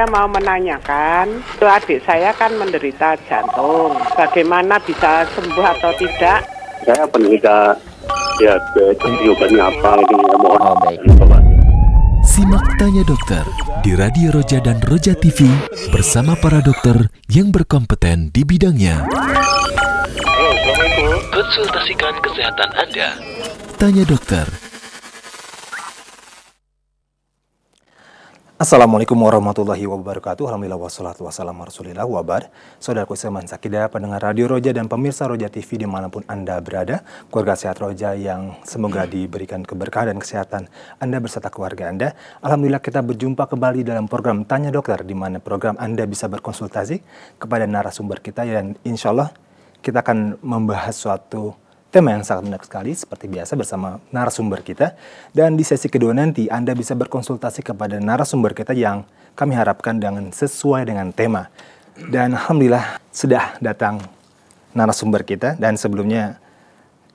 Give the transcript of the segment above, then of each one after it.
saya mau menanyakan, itu adik saya kan menderita jantung. Bagaimana bisa sembuh atau tidak? Saya penderita ya, jawabannya apa ini ya, mohon. Oh, baik. Simak Tanya Dokter di Radio Roja dan Roja TV bersama para dokter yang berkompeten di bidangnya. Konsultasikan kesehatan Anda. Tanya Dokter Assalamualaikum warahmatullahi wabarakatuh. Alhamdulillah wassalatu wassalamu rasulillah wabar. Saudaraku seman Sakida, pendengar Radio Roja dan pemirsa Roja TV dimanapun Anda berada, keluarga sehat Roja yang semoga diberikan keberkahan dan kesehatan Anda berserta keluarga Anda. Alhamdulillah kita berjumpa kembali dalam program Tanya Dokter, di mana program Anda bisa berkonsultasi kepada narasumber kita dan insya Allah kita akan membahas suatu tema yang sangat menarik sekali seperti biasa bersama narasumber kita. Dan di sesi kedua nanti Anda bisa berkonsultasi kepada narasumber kita yang kami harapkan dengan sesuai dengan tema. Dan alhamdulillah sudah datang narasumber kita dan sebelumnya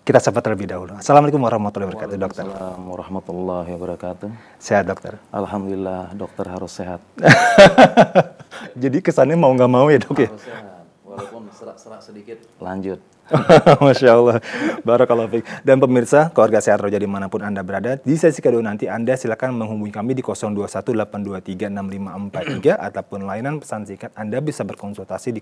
kita sapa terlebih dahulu. Assalamualaikum warahmatullahi wabarakatuh, dokter. Assalamualaikum warahmatullahi wabarakatuh. Sehat, dokter. Alhamdulillah, dokter harus sehat. Jadi kesannya mau nggak mau ya, dok ya? harus ya. Sehat. Walaupun serak-serak sedikit. Lanjut. Masya Allah, Barakallah Fik. Dan pemirsa, keluarga sehat roja dimanapun Anda berada, di sesi kedua nanti Anda silakan menghubungi kami di 0218236543 ataupun layanan pesan singkat Anda bisa berkonsultasi di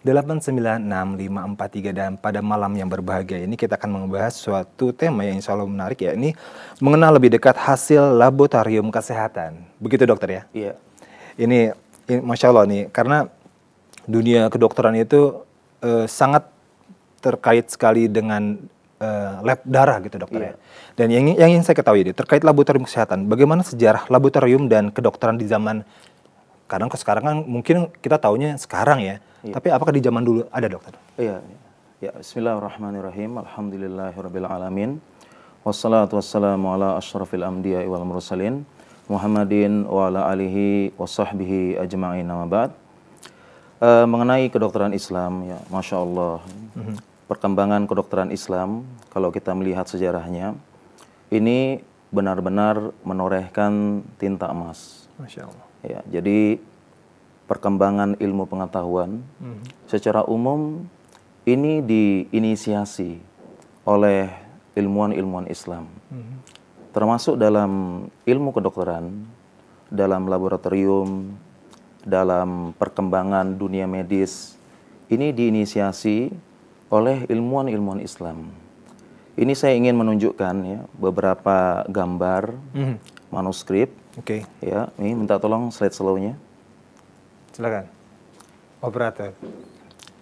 0819-896543. Dan pada malam yang berbahagia ini kita akan membahas suatu tema yang insya Allah menarik yakni mengenal lebih dekat hasil laboratorium kesehatan. Begitu dokter ya? Iya. Ini, ini Masya Allah nih, karena dunia kedokteran itu uh, sangat terkait sekali dengan uh, lab darah gitu dokter yeah. ya. Iya. Dan yang yang ingin saya ketahui ini terkait laboratorium kesehatan, bagaimana sejarah laboratorium dan kedokteran di zaman kadang ke sekarang kan mungkin kita tahunya sekarang ya. Yeah. Tapi apakah di zaman dulu ada dokter? Iya. Yeah. Ya bismillahirrahmanirrahim. Alhamdulillahirabbil alamin. Wassalatu wassalamu ala asyrafil anbiya'i wal mursalin Muhammadin wa ala alihi wa sahbihi ajma'in wa ba'd. Uh, mengenai kedokteran Islam, ya, masya Allah, mm-hmm. perkembangan kedokteran Islam, kalau kita melihat sejarahnya, ini benar-benar menorehkan tinta emas. Masya Allah. Ya, jadi perkembangan ilmu pengetahuan mm-hmm. secara umum ini diinisiasi oleh ilmuwan-ilmuwan Islam, mm-hmm. termasuk dalam ilmu kedokteran, dalam laboratorium dalam perkembangan dunia medis ini diinisiasi oleh ilmuwan-ilmuwan Islam. Ini saya ingin menunjukkan ya beberapa gambar mm manuskrip. Oke. Okay. Ya, ini minta tolong slide slownya. Silakan. Operator.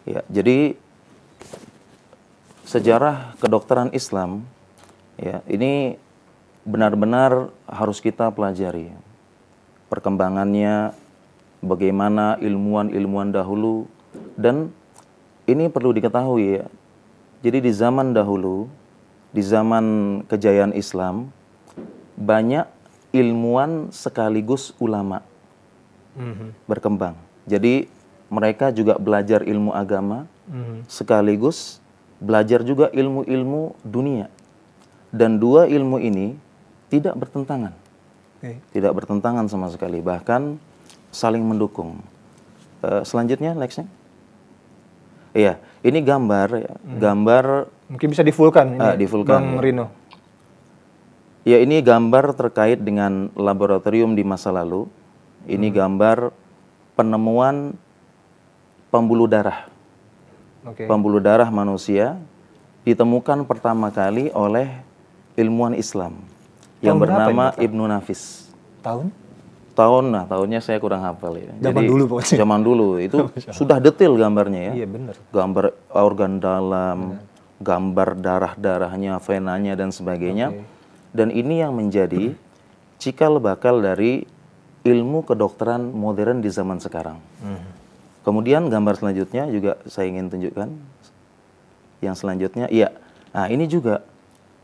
Ya, jadi sejarah kedokteran Islam ya ini benar-benar harus kita pelajari perkembangannya bagaimana ilmuwan-ilmuwan dahulu dan ini perlu diketahui ya. Jadi di zaman dahulu, di zaman kejayaan Islam banyak ilmuwan sekaligus ulama mm-hmm. berkembang. Jadi mereka juga belajar ilmu agama mm-hmm. sekaligus belajar juga ilmu-ilmu dunia. Dan dua ilmu ini tidak bertentangan. Okay. Tidak bertentangan sama sekali. Bahkan saling mendukung. Uh, selanjutnya Lexnya. Iya, ini gambar ya. Hmm. Gambar mungkin bisa difulkan ini. Uh, ah, difulkan. Bang ya. Rino. Ya, ini gambar terkait dengan laboratorium di masa lalu. Ini hmm. gambar penemuan pembuluh darah. Okay. Pembuluh darah manusia ditemukan pertama kali oleh ilmuwan Islam Tahun yang bernama Ibnu Nafis. Tahun? tahun, nah tahunnya saya kurang hafal ya. Zaman Jadi, dulu pokoknya. Zaman dulu itu sudah detail gambarnya ya. Iya benar. Gambar organ dalam, benar. gambar darah-darahnya, venanya dan sebagainya. Okay. Dan ini yang menjadi cikal bakal dari ilmu kedokteran modern di zaman sekarang. Hmm. Kemudian gambar selanjutnya juga saya ingin tunjukkan. Yang selanjutnya, iya. Nah ini juga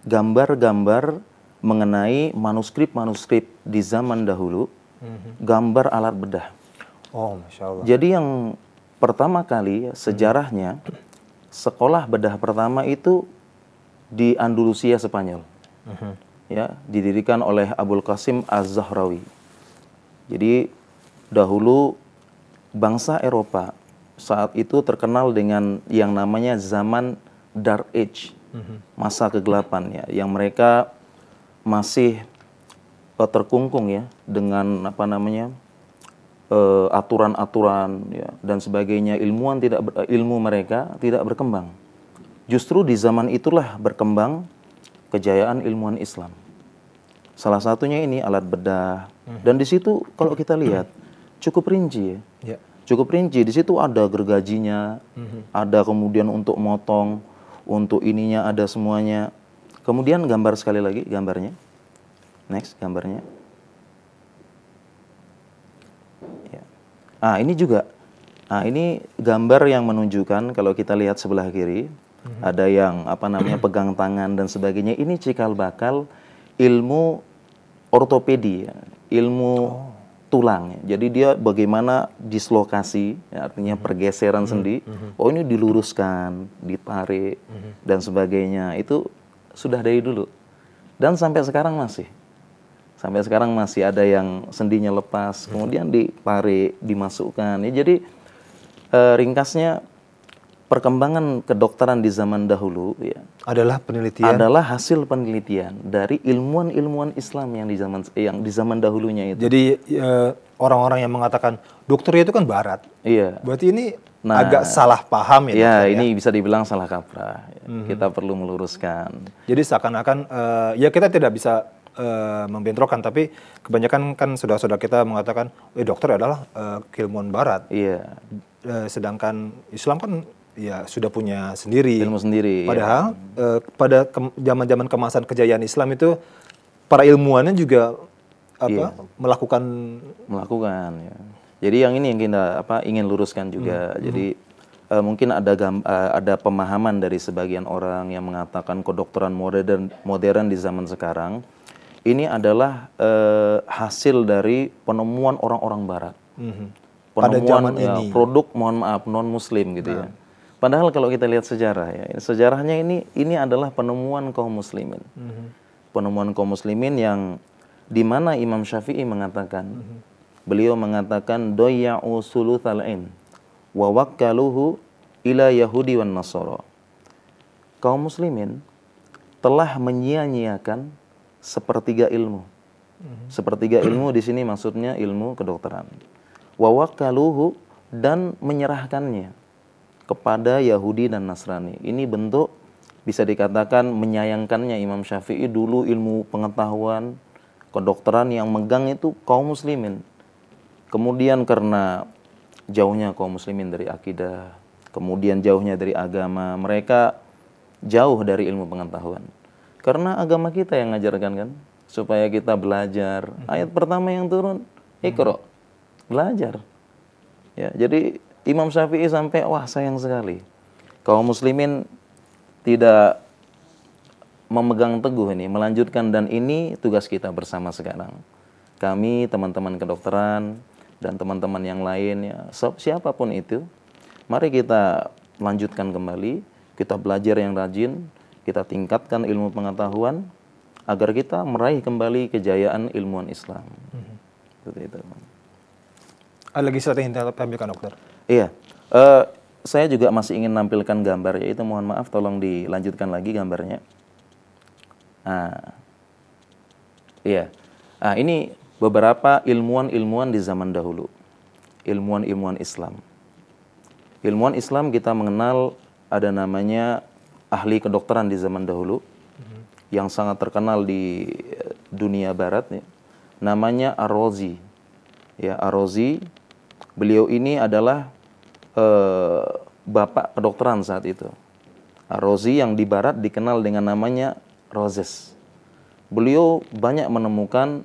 gambar-gambar mengenai manuskrip-manuskrip di zaman dahulu hmm. gambar alat bedah. Oh, masya Allah. Jadi yang pertama kali sejarahnya sekolah bedah pertama itu di Andalusia Spanyol. Hmm. Ya, didirikan oleh Abul Qasim Az-Zahrawi. Jadi dahulu bangsa Eropa saat itu terkenal dengan yang namanya zaman Dark Age, mhm. masa kegelapan ya, yang mereka masih Eh, terkungkung ya dengan apa namanya eh, aturan-aturan ya, dan sebagainya ilmuwan tidak eh, ilmu mereka tidak berkembang justru di zaman itulah berkembang kejayaan ilmuwan Islam salah satunya ini alat bedah hmm. dan di situ kalau kita lihat cukup rinci ya, ya. cukup rinci di situ ada gergajinya hmm. ada kemudian untuk motong untuk ininya ada semuanya kemudian gambar sekali lagi gambarnya Next gambarnya. Ya. Ah, ini juga. Ah, ini gambar yang menunjukkan kalau kita lihat sebelah kiri, mm-hmm. ada yang apa namanya pegang tangan dan sebagainya. Ini cikal bakal ilmu ortopedi, ya. ilmu oh. tulang. Ya. Jadi dia bagaimana dislokasi, ya, artinya mm-hmm. pergeseran mm-hmm. sendi. Mm-hmm. Oh, ini diluruskan, ditarik mm-hmm. dan sebagainya. Itu sudah dari dulu. Dan sampai sekarang masih sampai sekarang masih ada yang sendinya lepas kemudian diparik dimasukkan ya jadi e, ringkasnya perkembangan kedokteran di zaman dahulu ya adalah penelitian adalah hasil penelitian dari ilmuwan-ilmuwan Islam yang di zaman yang di zaman dahulunya itu jadi orang eh, orang-orang yang mengatakan dokter itu kan barat iya berarti ini nah, agak salah paham ya iya ya? ini ya? bisa dibilang salah kaprah mm-hmm. kita perlu meluruskan jadi seakan-akan e, ya kita tidak bisa uh, membentrokan, tapi kebanyakan kan saudara-saudara kita mengatakan, eh dokter adalah uh, eh, keilmuan barat. Iya. Uh, sedangkan Islam kan ya sudah punya sendiri. Ilmu sendiri. Iya. Padahal ya. uh, pada zaman-zaman ke kemasan kejayaan Islam itu para ilmuannya juga apa iya. melakukan melakukan ya. Jadi yang ini yang kita apa ingin luruskan juga. Hmm. hmm. Jadi mungkin ada gam, uh, ada pemahaman dari sebagian orang yang mengatakan kedokteran modern modern di zaman sekarang ini adalah uh, hasil dari penemuan orang-orang Barat. Mm-hmm. Penemuan Pada zaman ya, ini. produk mohon maaf non Muslim gitu ya. nah. ya. Padahal kalau kita lihat sejarah ya sejarahnya ini ini adalah penemuan kaum Muslimin. Mm-hmm. Penemuan kaum Muslimin yang di mana Imam Syafi'i mengatakan mm-hmm. beliau mengatakan doya'u suluthal in wa wakkaluhu ila Yahudi wan Nasara. Kaum muslimin telah menyia-nyiakan sepertiga ilmu. Mhm. Sepertiga ilmu di sini maksudnya ilmu kedokteran. Wawakaluhu dan menyerahkannya kepada Yahudi dan Nasrani. Ini bentuk bisa dikatakan menyayangkannya Imam Syafi'i dulu ilmu pengetahuan kedokteran yang megang itu kaum muslimin. Kemudian karena jauhnya kaum muslimin dari akidah, kemudian jauhnya dari agama, mereka jauh dari ilmu pengetahuan. Karena agama kita yang ngajarkan kan, supaya kita belajar. Hmm. Ayat pertama yang turun, ikro, belajar. Ya, jadi Imam Syafi'i sampai wah sayang sekali. Kaum muslimin tidak memegang teguh ini, melanjutkan dan ini tugas kita bersama sekarang. Kami teman-teman kedokteran dan teman-teman yang lain ya, siapapun itu, mari kita lanjutkan kembali, kita belajar yang rajin, kita tingkatkan ilmu pengetahuan agar kita meraih kembali kejayaan ilmuwan Islam. Hmm. itu. Ada lagi sesuatu yang ditampilkan dokter? Iya. Uh, saya juga masih ingin nampilkan gambar, yaitu mohon maaf tolong dilanjutkan lagi gambarnya. Nah, iya. Nah, ini beberapa ilmuwan-ilmuwan di zaman dahulu. Ilmuwan-ilmuwan Islam. Ilmuwan Islam kita mengenal ada namanya ahli kedokteran di zaman dahulu hmm. yang sangat terkenal di eh, dunia barat ya. Namanya Arrozi, Ya, Arozi. Beliau ini adalah eh, bapak kedokteran saat itu. Arrozi yang di barat dikenal dengan namanya Roses. Beliau banyak menemukan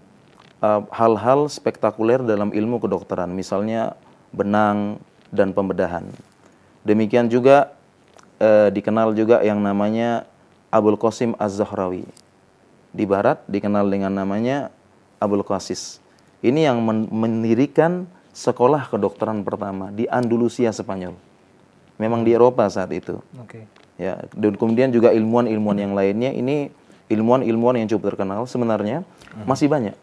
eh, hal-hal eh, hal -hal spektakuler dalam ilmu kedokteran, misalnya benang dan pembedahan. Demikian juga eh, dikenal juga yang namanya Abul Qasim Az-Zahrawi. Di barat dikenal dengan namanya Abul Qasis. Ini yang men mendirikan sekolah kedokteran pertama di Andalusia Spanyol. Memang di Eropa saat itu. Okay. Ya, dan kemudian juga ilmuwan-ilmuwan yang lainnya ini ilmuwan-ilmuwan yang cukup terkenal sebenarnya -huh. Hmm. masih banyak.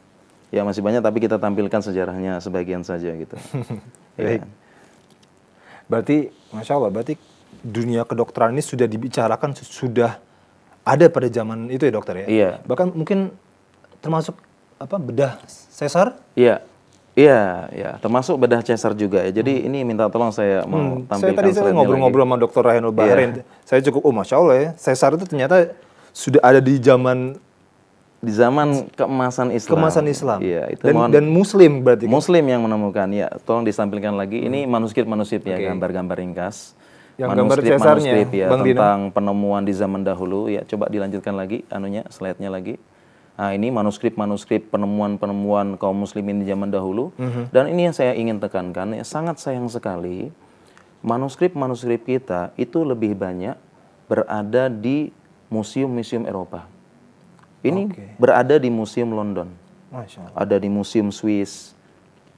Ya masih banyak tapi kita tampilkan sejarahnya sebagian saja gitu. ya. Berarti masya Allah berarti dunia kedokteran ini sudah dibicarakan sudah ada pada zaman itu ya dokter ya. Iya. Bahkan mungkin termasuk apa bedah cesar? Iya. Iya, iya termasuk bedah cesar juga ya. Jadi hmm. ini minta tolong saya hmm, mau hmm. tampilkan Saya tadi saya ngobrol-ngobrol sama dokter Rahenul Bahrain. Iya. Yeah. Saya cukup, oh Masya Allah ya, cesar itu ternyata sudah ada di zaman di zaman keemasan Islam. Keemasan Islam. Iya, itu dan, mohon, dan muslim berarti. Kan? Muslim yang menemukan. Ya, tolong disampilkan lagi. Ini hmm. manuskrip manuskrip ya, okay. gambar-gambar ringkas yang gambar Cesarnya, ya tentang Dino. penemuan di zaman dahulu ya coba dilanjutkan lagi anunya slide-nya lagi. Nah, ini manuskrip-manuskrip penemuan-penemuan kaum muslimin di zaman dahulu mm -hmm. dan ini yang saya ingin tekankan ya sangat sayang sekali manuskrip-manuskrip kita itu lebih banyak berada di museum-museum Eropa. Ini okay. berada di museum London. Ada di museum Swiss.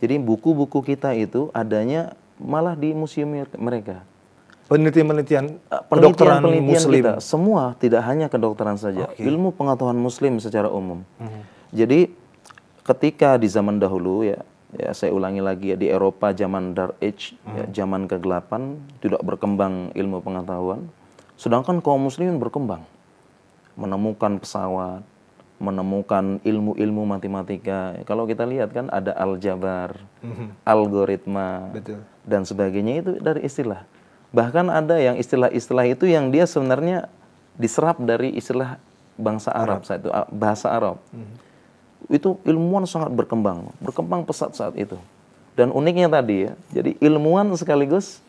Jadi buku-buku kita itu adanya malah di museum mereka penelitian-penelitian kedokteran eh, penelitian muslim kita, semua tidak hanya kedokteran saja okay. ilmu pengetahuan muslim secara umum mm -hmm. jadi ketika di zaman dahulu ya ya saya ulangi lagi ya di Eropa zaman dark age mm -hmm. ya, mhm. zaman kegelapan tidak berkembang ilmu pengetahuan sedangkan kaum muslimin berkembang menemukan pesawat menemukan ilmu-ilmu matematika kalau kita lihat kan ada aljabar mm -hmm. algoritma Betul. dan sebagainya itu dari istilah Bahkan ada yang istilah-istilah itu yang dia sebenarnya diserap dari istilah bangsa Arab, Arab. itu, ah, bahasa Arab. Hmm. Itu ilmuwan sangat berkembang, berkembang pesat saat itu. Dan uniknya tadi ya, jadi ilmuwan sekaligus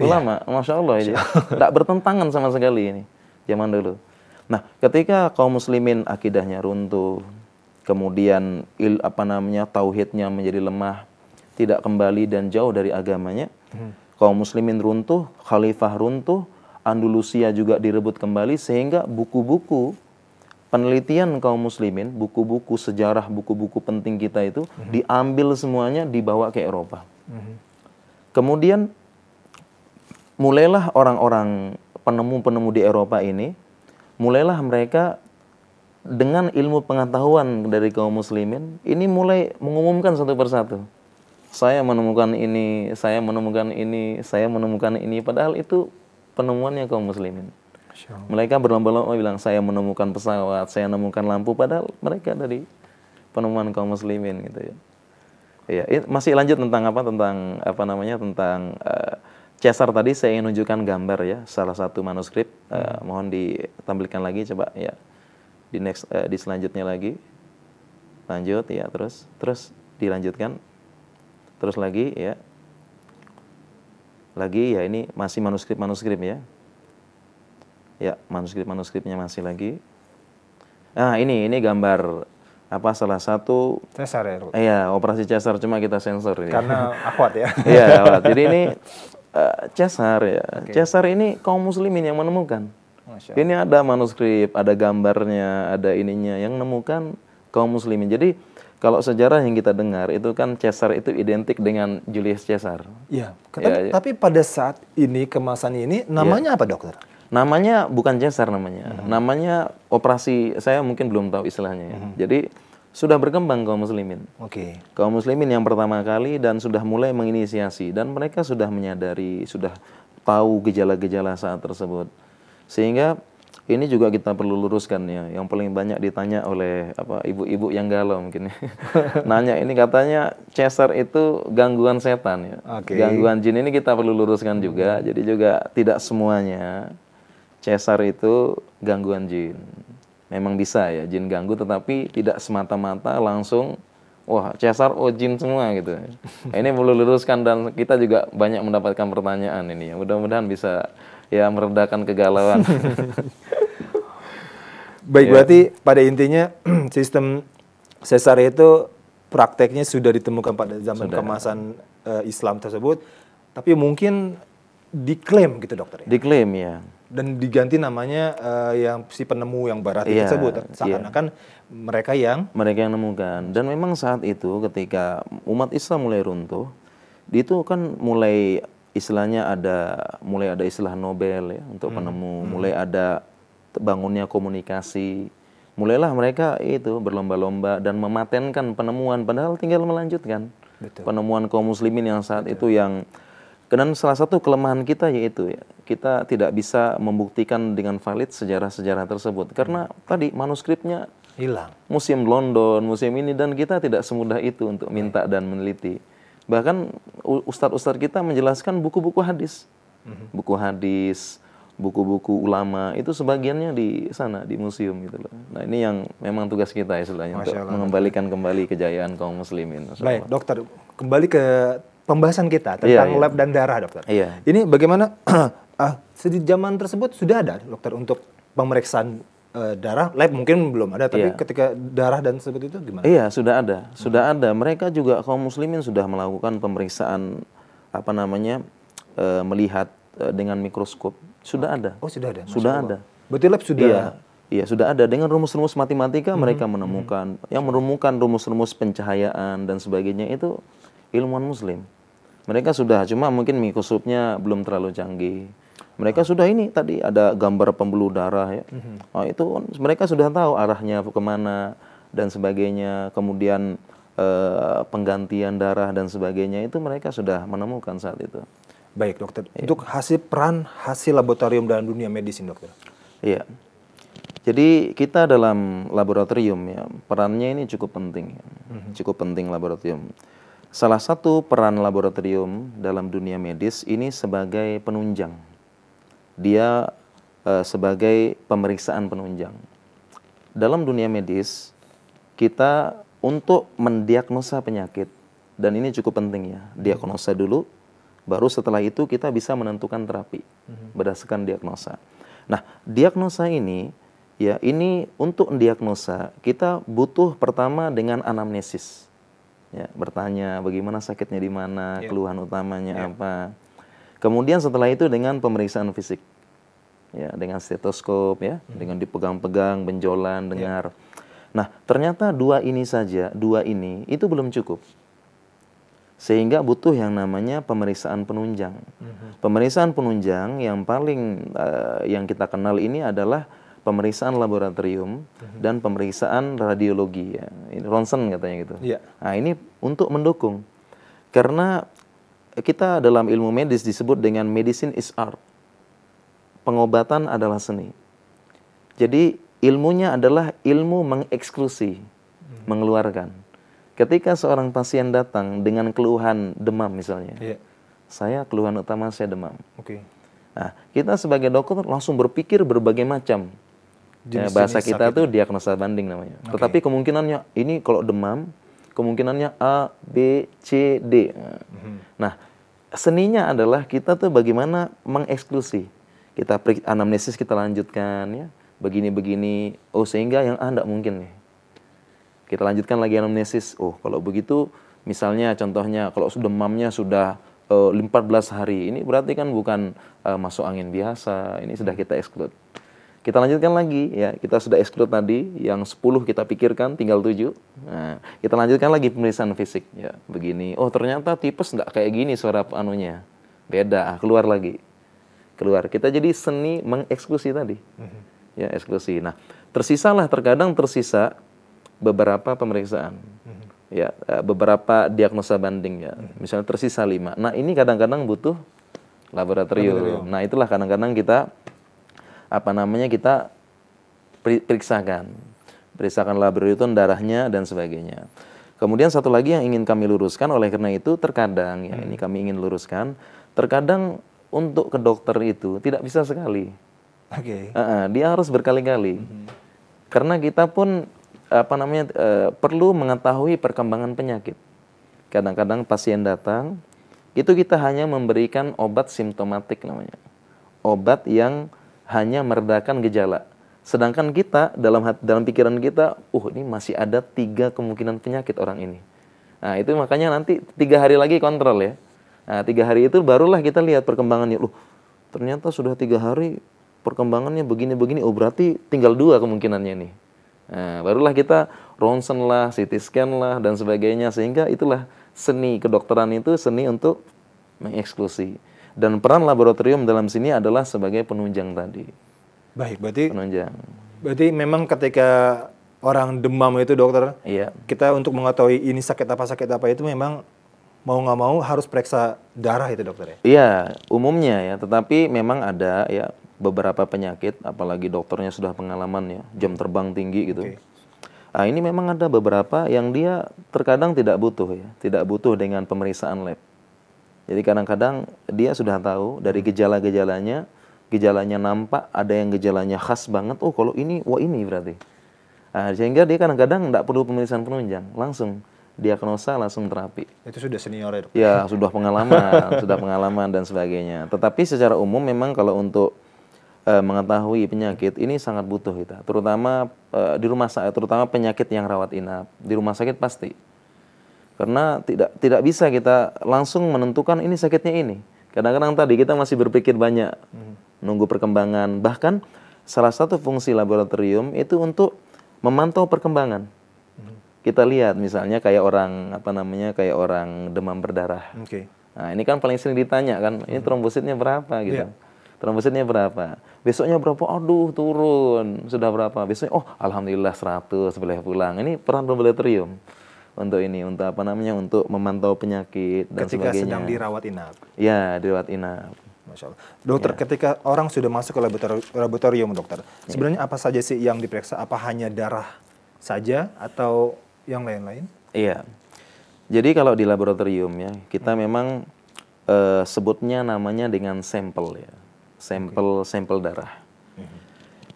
iya. ulama, yeah. masya Allah ya, tidak bertentangan sama sekali ini zaman dulu. Nah, ketika kaum muslimin akidahnya runtuh, kemudian il apa namanya tauhidnya menjadi lemah, tidak kembali dan jauh dari agamanya, hmm kaum muslimin runtuh, khalifah runtuh, Andalusia juga direbut kembali sehingga buku-buku penelitian kaum muslimin, buku-buku sejarah, buku-buku penting kita itu mm-hmm. diambil semuanya dibawa ke Eropa. Mm-hmm. Kemudian mulailah orang-orang penemu-penemu di Eropa ini, mulailah mereka dengan ilmu pengetahuan dari kaum muslimin ini mulai mengumumkan satu persatu saya menemukan ini, saya menemukan ini, saya menemukan ini. Padahal itu penemuannya kaum muslimin. Mereka berlomba-lomba bilang saya menemukan pesawat, saya menemukan lampu. Padahal mereka dari penemuan kaum muslimin gitu ya. Ya, masih lanjut tentang apa? Tentang apa namanya? Tentang uh, Caesar tadi saya ingin nunjukkan gambar ya, salah satu manuskrip. Eh, hmm. Uh, mohon ditampilkan lagi coba ya. Di next uh, di selanjutnya lagi. Lanjut ya, terus terus dilanjutkan terus lagi ya lagi ya ini masih manuskrip manuskrip ya ya manuskrip manuskripnya masih lagi nah ini ini gambar apa salah satu Cesar ya iya operasi Cesar cuma kita sensor ini karena akhwat ya iya akhwat jadi ini uh, Cesar ya okay. Cesar ini kaum muslimin yang menemukan ini ada manuskrip ada gambarnya ada ininya yang menemukan kaum muslimin jadi kalau sejarah yang kita dengar itu kan Caesar itu identik dengan Julius Caesar. Iya. Ya, ya. Tapi pada saat ini kemasan ini iya. namanya ya. apa dokter? Namanya bukan Caesar namanya. Mm hmm. Namanya operasi saya mungkin belum tahu istilahnya ya. Mm hmm. Jadi sudah berkembang kaum muslimin. Oke. Okay. Kaum muslimin yang pertama kali dan sudah mulai menginisiasi dan mereka sudah menyadari, sudah tahu gejala-gejala saat tersebut. Sehingga ini juga kita perlu luruskan ya. Yang paling banyak ditanya oleh apa ibu-ibu yang galau mungkin. Ya. Nanya ini katanya Caesar itu gangguan setan ya. Okay. Gangguan jin ini kita perlu luruskan juga. Hmm. Jadi juga tidak semuanya Caesar itu gangguan jin. Memang bisa ya jin ganggu tetapi tidak semata-mata langsung wah Caesar oh jin semua gitu. ini perlu luruskan dan kita juga banyak mendapatkan pertanyaan ini ya. Mudah-mudahan bisa ya meredakan kegalauan. Baik, yeah. berarti pada intinya sistem sesar itu prakteknya sudah ditemukan pada zaman sudah. kemasan uh, Islam tersebut, tapi mungkin diklaim gitu dokter ya. Diklaim ya. Dan diganti namanya uh, yang si penemu yang barat yeah, tersebut iya. seakan-akan yeah. mereka yang mereka yang nemukan. Dan memang saat itu ketika umat Islam mulai runtuh, itu kan mulai istilahnya ada mulai ada istilah Nobel ya untuk hmm. penemu, hmm. mulai ada bangunnya komunikasi. Mulailah mereka itu berlomba-lomba dan mematenkan penemuan padahal tinggal melanjutkan Betul. penemuan kaum muslimin yang saat Betul. itu yang kenan salah satu kelemahan kita yaitu ya, kita tidak bisa membuktikan dengan valid sejarah-sejarah tersebut karena hmm. tadi manuskripnya hilang. musim London, musim ini dan kita tidak semudah itu untuk minta dan meneliti. Bahkan ustadz-ustadz kita menjelaskan buku-buku hadis. Mhm. Buku hadis, buku-buku ulama itu sebagiannya di sana di museum gitu loh. Nah, ini yang memang tugas kita istilahnya untuk Allah. mengembalikan kembali kejayaan kaum muslimin. Baik, dokter, kembali ke pembahasan kita iya, tentang iya, lab dan darah, dokter. Iya. Ini bagaimana ah, di zaman tersebut sudah ada dokter untuk pemeriksaan Eh, darah lab mungkin belum ada tapi yeah. ketika darah dan seperti itu gimana? Iya, sudah ada. Sudah hmm. ada. Mereka juga kaum muslimin sudah melakukan pemeriksaan apa namanya? e, melihat e, dengan mikroskop. Sudah okay. ada. Oh, sudah ada. sudah Masa ada. Berarti lab sudah iya. Iya sudah ada dengan rumus-rumus matematika hmm. mereka hmm, menemukan hmm. yang menemukan rumus-rumus pencahayaan dan sebagainya itu ilmuwan muslim. Mereka sudah cuma mungkin mikroskopnya belum terlalu canggih mereka sudah ini tadi ada gambar pembuluh darah ya. -hmm. oh, itu kan mereka sudah tahu arahnya kemana dan sebagainya. Kemudian eh, penggantian darah dan sebagainya itu mereka sudah menemukan saat itu. Baik dokter. Ya. Untuk hasil peran hasil laboratorium dalam dunia medis dokter. Iya. Jadi kita dalam laboratorium ya perannya ini cukup penting, ya. -hmm. cukup penting laboratorium. Salah satu peran laboratorium dalam dunia medis ini sebagai penunjang dia uh, sebagai pemeriksaan penunjang. Dalam dunia medis, kita untuk mendiagnosa penyakit dan ini cukup penting ya, diagnosa dulu, baru setelah itu kita bisa menentukan terapi mhm. berdasarkan diagnosa. Nah, diagnosa ini ya ini untuk diagnosa kita butuh pertama dengan anamnesis. Ya, bertanya bagaimana sakitnya di mana, yeah. keluhan utamanya yeah. apa. Kemudian setelah itu dengan pemeriksaan fisik ya dengan stetoskop ya, hmm. dengan dipegang-pegang, benjolan, ya. dengar. ya. Nah, ternyata dua ini saja, dua ini itu belum cukup. Sehingga butuh yang namanya pemeriksaan penunjang. Hmm. Pemeriksaan penunjang yang paling uh, yang kita kenal ini adalah pemeriksaan laboratorium hmm. dan pemeriksaan radiologi ya. ronsen katanya gitu. Ya. Nah, ini untuk mendukung. Karena kita dalam ilmu medis disebut dengan medicine is art pengobatan adalah seni. Jadi ilmunya adalah ilmu mengeksklusi, hmm. mengeluarkan. Ketika seorang pasien datang dengan keluhan demam misalnya, yeah. saya keluhan utama saya demam. Oke. Okay. Nah, kita sebagai dokter langsung berpikir berbagai macam. Ya, Jenis -jenis bahasa kita sakit. tuh diagnosa banding namanya. Okay. Tetapi kemungkinannya ini kalau demam, kemungkinannya A, B, C, D. Nah, mm -hmm. nah seninya adalah kita tuh bagaimana mengeksklusi kita anamnesis kita lanjutkan ya begini-begini oh sehingga yang ah tidak mungkin nih kita lanjutkan lagi anamnesis oh kalau begitu misalnya contohnya kalau sudah demamnya sudah uh, eh, 14 hari ini berarti kan bukan uh, masuk angin biasa ini sudah kita exclude kita lanjutkan lagi ya kita sudah exclude tadi yang 10 kita pikirkan tinggal 7 nah, kita lanjutkan lagi pemeriksaan fisik ya begini oh ternyata tipes nggak kayak gini suara anunya beda keluar lagi keluar. Kita jadi seni mengeksklusi tadi. Mhm. Ya, eksklusi. Nah, tersisalah terkadang tersisa beberapa pemeriksaan. Mhm. Ya, e, beberapa diagnosa banding ya. Mhm. Misalnya tersisa lima. Nah, ini kadang-kadang butuh laboratorium. laboratorium. Nah, itulah kadang-kadang kita apa namanya kita periksakan. Periksakan laboratorium darahnya dan sebagainya. Kemudian satu lagi yang ingin kami luruskan oleh karena itu terkadang ya hmm. ini kami ingin luruskan, terkadang untuk ke dokter itu tidak bisa sekali. Oke. Okay. Uh, uh, dia harus berkali-kali. Mm -hmm. Karena kita pun apa namanya uh, perlu mengetahui perkembangan penyakit. Kadang-kadang pasien datang, itu kita hanya memberikan obat simptomatik namanya. Obat yang hanya meredakan gejala. Sedangkan kita dalam hati, dalam pikiran kita, uh ini masih ada tiga kemungkinan penyakit orang ini. Nah itu makanya nanti tiga hari lagi kontrol ya Nah, tiga hari itu barulah kita lihat perkembangannya. Loh, ternyata sudah tiga hari perkembangannya begini-begini. Oh, berarti tinggal dua kemungkinannya nih. Nah, barulah kita ronsen lah, CT scan lah, dan sebagainya. Sehingga itulah seni kedokteran itu seni untuk mengeksklusi. Dan peran laboratorium dalam sini adalah sebagai penunjang tadi. Baik, berarti penunjang. Berarti memang ketika orang demam itu dokter, iya. kita untuk mengetahui ini sakit apa sakit apa itu memang mau nggak mau harus periksa darah itu dokter ya? Iya, umumnya ya. Tetapi memang ada ya beberapa penyakit, apalagi dokternya sudah pengalaman ya, jam terbang tinggi gitu. Okay. Nah, ini memang ada beberapa yang dia terkadang tidak butuh ya, tidak butuh dengan pemeriksaan lab. Jadi kadang-kadang dia sudah tahu dari hmm. gejala-gejalanya, gejalanya nampak, ada yang gejalanya khas banget. Oh, kalau ini, wah ini berarti. Nah, sehingga dia kadang-kadang tidak perlu pemeriksaan penunjang, langsung diagnosa langsung terapi. Itu sudah senior ya Ya sudah pengalaman, sudah pengalaman dan sebagainya. Tetapi secara umum memang kalau untuk e, mengetahui penyakit ini sangat butuh kita, terutama e, di rumah sakit, terutama penyakit yang rawat inap di rumah sakit pasti. Karena tidak tidak bisa kita langsung menentukan ini sakitnya ini. Kadang-kadang tadi kita masih berpikir banyak, hmm. nunggu perkembangan. Bahkan salah satu fungsi laboratorium itu untuk memantau perkembangan kita lihat misalnya kayak orang apa namanya kayak orang demam berdarah. Oke. Okay. Nah, ini kan paling sering ditanya kan, ini hmm. trombositnya berapa gitu. Yeah. Trombositnya berapa? Besoknya berapa? Aduh, turun. Sudah berapa? Besoknya oh, alhamdulillah 100 boleh pulang. Ini peran laboratorium untuk ini untuk apa namanya untuk memantau penyakit dan ketika sebagainya. sedang dirawat inap. Ya, dirawat inap. Masya Allah. Dokter, ya. ketika orang sudah masuk ke laboratorium, laboratorium dokter, ya. sebenarnya apa saja sih yang diperiksa? Apa hanya darah saja atau yang lain-lain? Iya. Jadi kalau di laboratorium ya, kita hmm. memang uh, sebutnya namanya dengan sampel ya. Sampel okay. sampel darah. Hmm.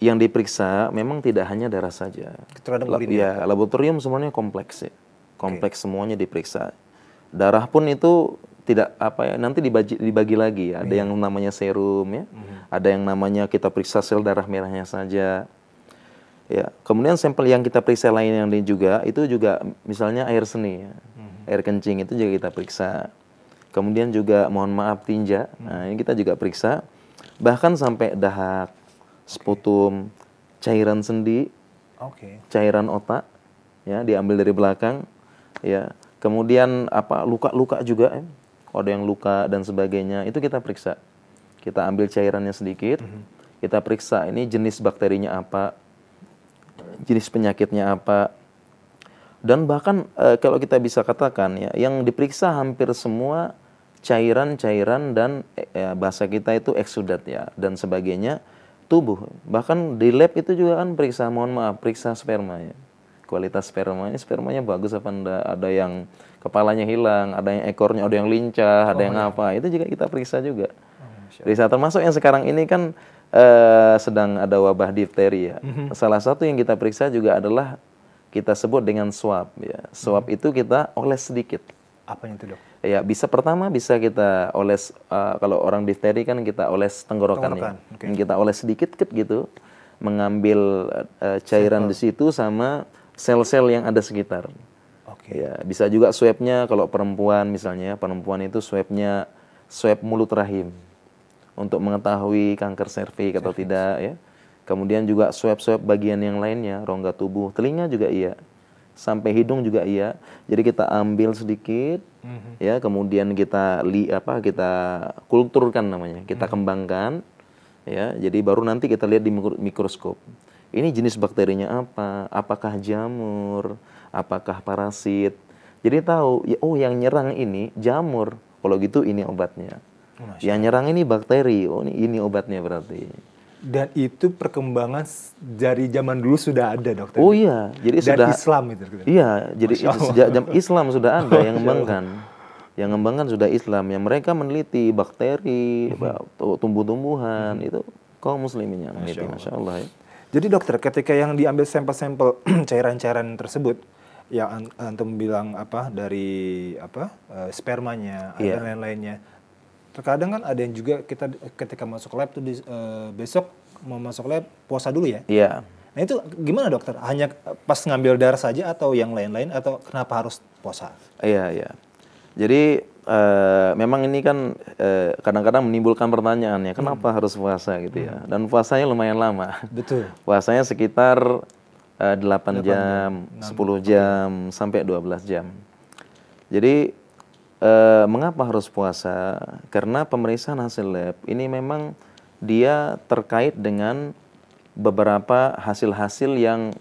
Yang diperiksa memang tidak hanya darah saja. Terhadap La ya, laboratorium semuanya kompleks ya. Kompleks okay. semuanya diperiksa. Darah pun itu tidak apa ya nanti dibagi dibagi lagi ya. ada yeah. yang namanya serum ya -hmm. ada yang namanya kita periksa sel darah merahnya saja Ya, kemudian sampel yang kita periksa lain yang lain juga itu juga misalnya air seni, ya. hmm. air kencing itu juga kita periksa. Kemudian juga mohon maaf tinja, hmm. nah ini kita juga periksa. Bahkan sampai dahak, sputum, cairan sendi, okay. cairan otak, ya diambil dari belakang, ya. Kemudian apa luka-luka juga, ya. ada yang luka dan sebagainya itu kita periksa. Kita ambil cairannya sedikit, hmm. kita periksa ini jenis bakterinya apa, jenis penyakitnya apa. Dan bahkan e, kalau kita bisa katakan ya, yang diperiksa hampir semua cairan-cairan dan ya, bahasa kita itu eksudat ya dan sebagainya tubuh. Bahkan di lab itu juga kan periksa, mohon maaf, periksa sperma ya. Kualitas spermanya, spermanya bagus apa enggak? Ada yang kepalanya hilang, ada yang ekornya, ada yang lincah, ada oh, yang ya. apa. Itu juga kita periksa juga. Oh, periksa termasuk yang sekarang ini kan Eh, sedang ada wabah difteri ya. Mm -hmm. Salah satu yang kita periksa juga adalah kita sebut dengan swab ya. Swab mm -hmm. itu kita oles sedikit. Apa itu dok? Ya bisa pertama bisa kita oles uh, kalau orang difteri kan kita oles tenggorokan, Tenggorokan. Okay. Kita oles sedikit gitu mengambil uh, cairan di situ sama sel-sel yang ada sekitar. Okay. Ya, bisa juga swabnya kalau perempuan misalnya, perempuan itu swabnya swab mulut rahim untuk mengetahui kanker serviks atau tidak ya. Kemudian juga swab-swab bagian yang lainnya, rongga tubuh, telinga juga iya. Sampai hidung juga iya. Jadi kita ambil sedikit mm-hmm. ya, kemudian kita li apa kita kulturkan namanya, kita mm-hmm. kembangkan ya. Jadi baru nanti kita lihat di mikroskop. Ini jenis bakterinya apa? Apakah jamur? Apakah parasit? Jadi tahu, ya, oh yang nyerang ini jamur. Kalau gitu ini obatnya Oh, yang nyerang ini bakteri. Oh ini, ini obatnya berarti. Dan itu perkembangan dari zaman dulu sudah ada dokter. Oh iya, jadi Dan sudah Islam itu. Dokter. Iya, jadi sejak jam Islam sudah ada yang mengembangkan. Yang mengembangkan sudah Islam, yang mereka meneliti bakteri, mhm. tumbuh-tumbuhan mhm. itu kaum muslimin yang meneliti, masya Allah. Masya Allah ya. Jadi dokter, ketika yang diambil sampel-sampel cairan-cairan tersebut, yang antum bilang apa dari apa eh, spermanya yeah. lain-lainnya, terkadang kan ada yang juga kita ketika masuk lab tuh di, e, besok mau masuk lab puasa dulu ya. Iya. Yeah. Nah itu gimana dokter? Hanya pas ngambil darah saja atau yang lain-lain atau kenapa harus puasa? Iya iya. Jadi e, memang ini kan uh, kadang-kadang menimbulkan pertanyaan ya kenapa hmm. harus puasa gitu ya? Hmm. Dan puasanya lumayan lama. Betul. puasanya sekitar e, 8, 8 jam, 6, 10 jam 6. sampai 12 jam. Jadi Eh, mengapa harus puasa? Karena pemeriksaan hasil lab ini memang dia terkait dengan beberapa hasil-hasil yang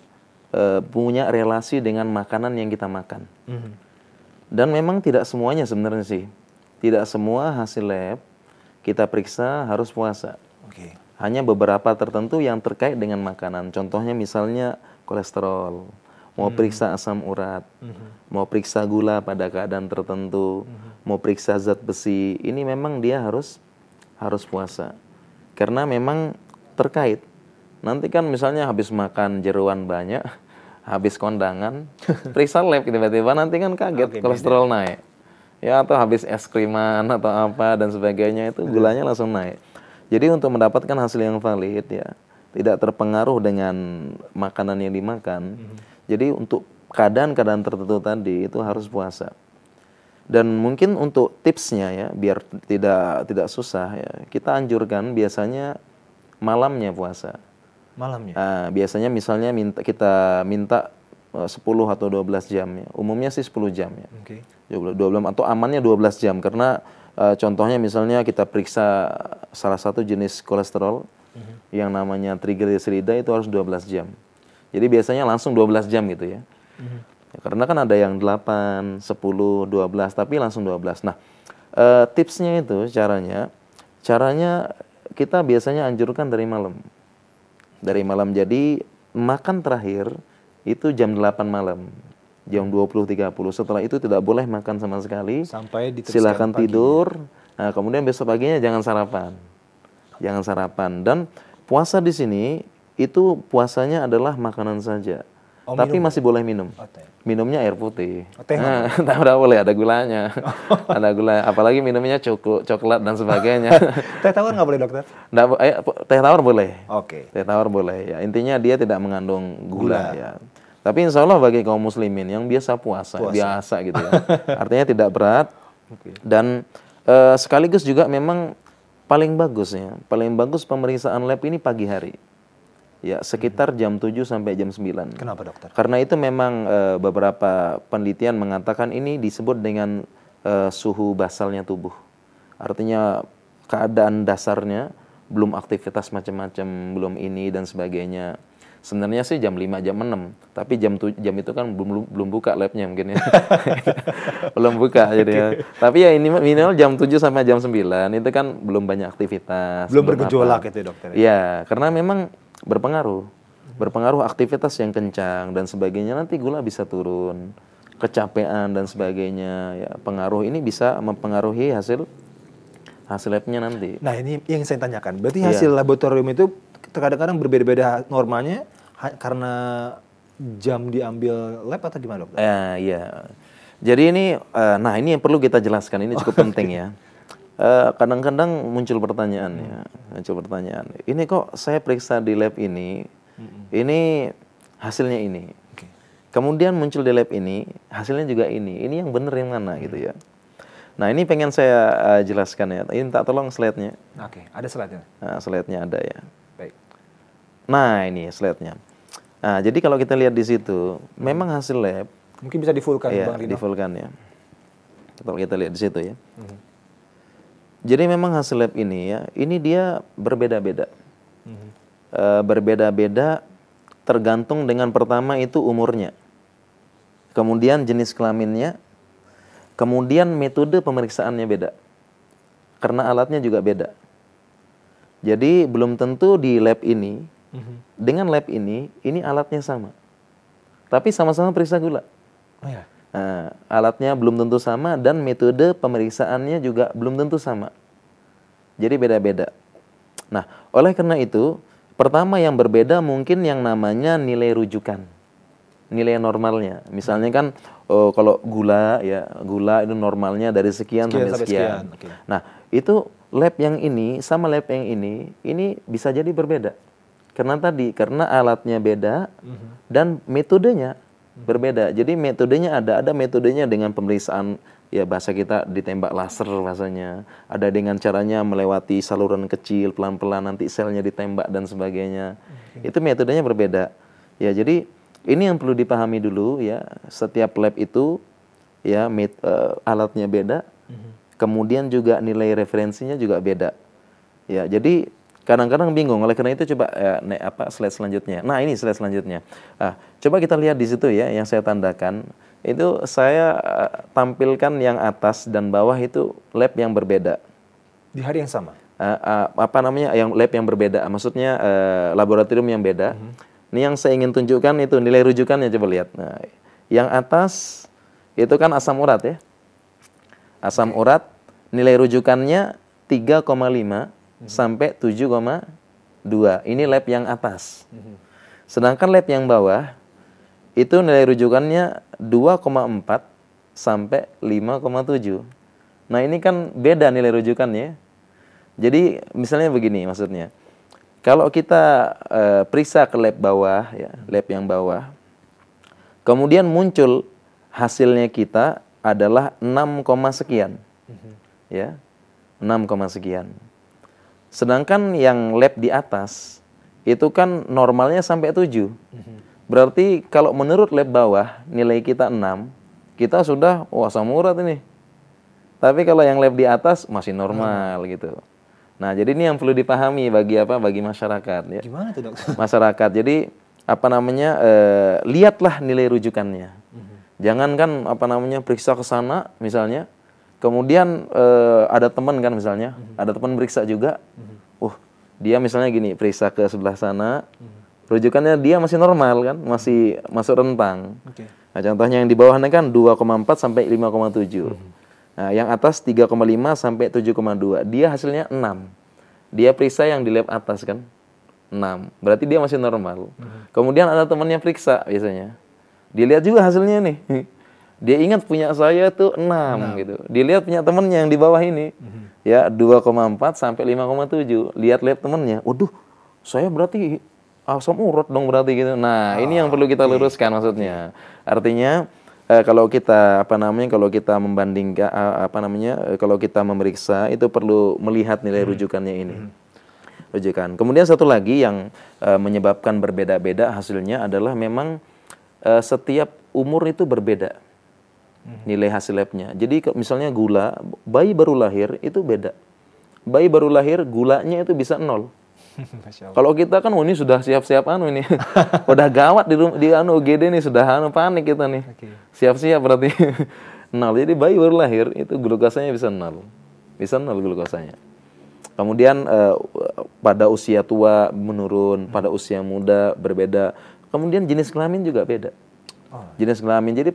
e, punya relasi dengan makanan yang kita makan. Mm-hmm. Dan memang tidak semuanya sebenarnya sih. Tidak semua hasil lab kita periksa harus puasa. Okay. Hanya beberapa tertentu yang terkait dengan makanan. Contohnya misalnya kolesterol mau hmm. periksa asam urat, hmm. mau periksa gula pada keadaan tertentu, hmm. mau periksa zat besi. Ini memang dia harus harus puasa. Karena memang terkait. Nanti kan misalnya habis makan jeruan banyak, habis kondangan, periksa lab gitu, tiba-tiba nanti kan kaget okay, kolesterol beda. naik. Ya atau habis es kriman atau apa dan sebagainya itu gulanya langsung naik. Jadi untuk mendapatkan hasil yang valid ya, tidak terpengaruh dengan makanan yang dimakan. -hmm jadi untuk keadaan-keadaan tertentu tadi itu harus puasa. Dan mungkin untuk tipsnya ya, biar tidak tidak susah ya, kita anjurkan biasanya malamnya puasa. Malamnya. Nah, biasanya misalnya minta kita minta 10 eh, atau 12 jam ya. Umumnya sih 10 jam ya. Okay. 12 atau amannya 12 jam karena uh, contohnya misalnya kita periksa salah satu jenis kolesterol mm -hmm. yang namanya triglycerida itu harus 12 jam. Jadi biasanya langsung 12 jam gitu ya. Mm-hmm. karena kan ada yang 8, 10, 12, tapi langsung 12. Nah, e, tipsnya itu caranya, caranya kita biasanya anjurkan dari malam. Dari malam jadi makan terakhir itu jam 8 malam jam 20.30. Setelah itu tidak boleh makan sama sekali. Sampai silakan tidur. Nah, kemudian besok paginya jangan sarapan. Jangan sarapan dan puasa di sini itu puasanya adalah makanan saja. Oh, tapi minum. masih boleh minum. Oh, Minumnya air putih. Oh, teh. Nah, boleh ada gulanya. ada gula, apalagi minumnya coklat, coklat dan sebagainya. teh tawar nggak boleh dokter? Nggak, eh, teh tawar boleh. Oke. Okay. Teh tawar boleh. Ya intinya dia tidak mengandung gula, gula. ya. Tapi insya Allah bagi kaum muslimin yang biasa puasa, puasa. biasa gitu ya. Artinya tidak berat. Okay. Dan eh, sekaligus juga memang paling bagusnya, paling bagus pemeriksaan lab ini pagi hari. Ya, sekitar mhm. jam 7 sampai jam 9. Kenapa, Dokter? Karena itu memang e, beberapa penelitian mengatakan ini disebut dengan e, suhu basalnya tubuh. Artinya keadaan dasarnya belum aktivitas macam-macam, belum ini dan sebagainya. Sebenarnya sih jam 5, jam 6, tapi jam tuj- jam itu kan belum belum buka labnya mungkin ya. belum buka jadi ya. Tapi ya ini minimal jam 7 sampai jam 9 itu kan belum banyak aktivitas. Belum, belum bergejolak apa. itu ya, dokter. Ya? Iya, ya, karena memang berpengaruh. Berpengaruh aktivitas yang kencang dan sebagainya nanti gula bisa turun, kecapean dan sebagainya. Ya, pengaruh ini bisa mempengaruhi hasil hasil labnya nanti. Nah ini yang saya tanyakan. Berarti iya. hasil yeah. laboratorium itu terkadang-kadang berbeda-beda normalnya karena jam diambil lab atau gimana dokter? Uh, iya. Jadi ini, eh, nah ini yang perlu kita jelaskan. Ini cukup oh, penting okay. ya. Eh, kadang-kadang uh, muncul pertanyaan ya, muncul pertanyaan. Ini kok saya periksa di lab ini, ini hasilnya ini. Okay. Kemudian muncul di lab ini, hasilnya juga ini. Ini yang benar yang mana gitu ya. Nah ini pengen saya uh, jelaskan ya. Ini tak tolong slide-nya. Oke, okay. ada slide-nya? Nah, slide-nya ada ya. Baik. Nah ini slide-nya. Nah, jadi kalau kita lihat di situ, hmm. memang hasil lab. Mungkin bisa difulkan, ya, Bang di-fullkan ya. Kalau kita lihat di situ ya. Hmm. Jadi memang hasil lab ini ya, ini dia berbeda-beda. Mm-hmm. E, berbeda-beda tergantung dengan pertama itu umurnya. Kemudian jenis kelaminnya, kemudian metode pemeriksaannya beda. Karena alatnya juga beda. Jadi belum tentu di lab ini mm-hmm. dengan lab ini ini alatnya sama. Tapi sama-sama periksa gula. Oh ya. Nah, alatnya belum tentu sama dan metode pemeriksaannya juga belum tentu sama. Jadi beda-beda. Nah, oleh karena itu, pertama yang berbeda mungkin yang namanya nilai rujukan. Nilai normalnya. Misalnya kan oh, kalau gula ya, gula itu normalnya dari sekian, sekian sampai sekian. sekian. Okay. Nah, itu lab yang ini sama lab yang ini, ini bisa jadi berbeda. Karena tadi karena alatnya beda mm -hmm. dan metodenya berbeda. Jadi metodenya ada, ada metodenya dengan pemeriksaan ya bahasa kita ditembak laser rasanya. Ada dengan caranya melewati saluran kecil pelan-pelan nanti selnya ditembak dan sebagainya. Okay. Itu metodenya berbeda. Ya, jadi ini yang perlu dipahami dulu ya. Setiap lab itu ya met, uh, alatnya beda. Mm -hmm. Kemudian juga nilai referensinya juga beda. Ya, jadi kadang-kadang bingung. Oleh karena itu coba ya, ne, apa slide selanjutnya. Nah ini slide selanjutnya. Nah, coba kita lihat di situ ya yang saya tandakan. Itu saya eh, tampilkan yang atas dan bawah itu lab yang berbeda. Di hari yang sama? Uh, uh, apa namanya yang lab yang berbeda. Maksudnya uh, laboratorium yang beda. Mm -hmm. Ini yang saya ingin tunjukkan itu nilai rujukannya coba lihat. Nah, yang atas itu kan asam urat ya. Asam urat nilai rujukannya 3,5 hmm. sampai 7,2. Ini lab yang atas. Mhm. Sedangkan lab yang bawah itu nilai rujukannya 2,4 sampai 5,7. Nah, ini kan beda nilai rujukannya. Jadi misalnya begini maksudnya. Kalau kita e, periksa ke lab bawah ya, lab yang bawah. Kemudian muncul hasilnya kita adalah 6, sekian. Mhm. Ya. 6, sekian. Sedangkan yang lab di atas itu kan normalnya sampai 7. Berarti kalau menurut lab bawah nilai kita 6, kita sudah wah samurat ini. Tapi kalau yang lab di atas masih normal hmm. gitu. Nah, jadi ini yang perlu dipahami bagi apa? Bagi masyarakat ya. Gimana tuh, Dok? Masyarakat. Jadi apa namanya? Eh, lihatlah nilai rujukannya. Hmm. Jangan kan apa namanya? periksa ke sana misalnya Kemudian eh, ada teman kan misalnya, mm -hmm. ada teman periksa juga. Mm -hmm. Uh, dia misalnya gini, periksa ke sebelah sana. Mm -hmm. Rujukannya dia masih normal kan, masih mhm. masuk rentang. Okay. Nah, contohnya yang di bawahnya kan 2,4 sampai 5,7. Mm -hmm. Nah, yang atas 3,5 sampai 7,2. Dia hasilnya 6. Dia periksa yang di lab atas kan. 6. Berarti dia masih normal. Mm -hmm. Kemudian ada temannya periksa biasanya. Dilihat juga hasilnya nih. dia ingat punya saya tuh 6, 6. gitu. Dilihat punya temennya yang di bawah ini. Mm-hmm. Ya, 2,4 sampai 5,7. Lihat-lihat temennya. Waduh, saya berarti asam urat dong berarti gitu. Nah, oh, ini yang perlu kita ah, luruskan maksudnya. Artinya eh, kalau kita apa namanya kalau kita membandingkan eh, apa namanya eh, kalau kita memeriksa itu perlu melihat nilai hmm. rujukannya ini. Hmm. Rujukan. Kemudian satu lagi yang eh, menyebabkan berbeda-beda hasilnya adalah memang e, setiap umur itu berbeda Mhm. nilai hasil labnya. Jadi misalnya gula, bayi baru lahir itu beda. Bayi baru lahir gulanya itu bisa nol. Kalau kita kan ini sudah siap-siap anu ini, udah gawat di di anu UGD nih sudah anu panik kita nih, siap-siap okay. berarti nol. Jadi bayi baru lahir itu glukosanya bisa nol, bisa nol glukosanya. Kemudian eh, pada usia tua menurun, pada usia muda berbeda. Kemudian jenis kelamin juga beda jenis kelamin. Jadi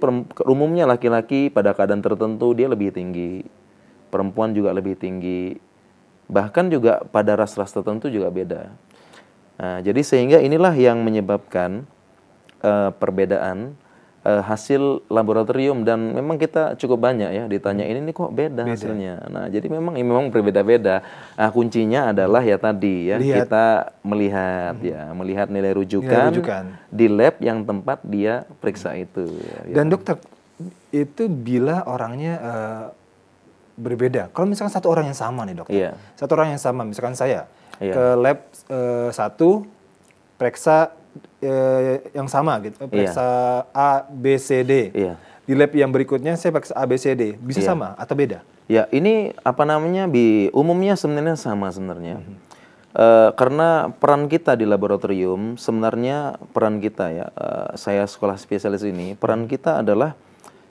umumnya laki-laki pada keadaan tertentu dia lebih tinggi, perempuan juga lebih tinggi, bahkan juga pada ras-ras tertentu juga beda. Nah, jadi sehingga inilah yang menyebabkan uh, perbedaan uh, hasil laboratorium dan memang kita cukup banyak ya ditanya ini hmm. ini kok beda, beda. hasilnya. Nah, jadi memang ini memang berbeda-beda. Nah, kuncinya adalah ya tadi ya Lihat. kita melihat hmm. ya, melihat nilai rujukan, nilai rujukan di lab yang tempat dia periksa hmm. itu. Ya, dan ya. dokter itu bila orangnya uh, berbeda. Kalau misalkan satu orang yang sama nih dokter, yeah. satu orang yang sama, misalkan saya yeah. ke lab uh, satu periksa Eh, yang sama gitu. Iya. Periksa yeah. A, B, C, D. Yeah. Di lab yang berikutnya saya periksa A, B, C, D. Bisa yeah. sama atau beda? Ya, ini apa namanya? Bi umumnya sebenarnya sama sebenarnya. Mm -hmm. Uh, karena peran kita di laboratorium sebenarnya peran kita ya uh, saya sekolah spesialis ini peran kita adalah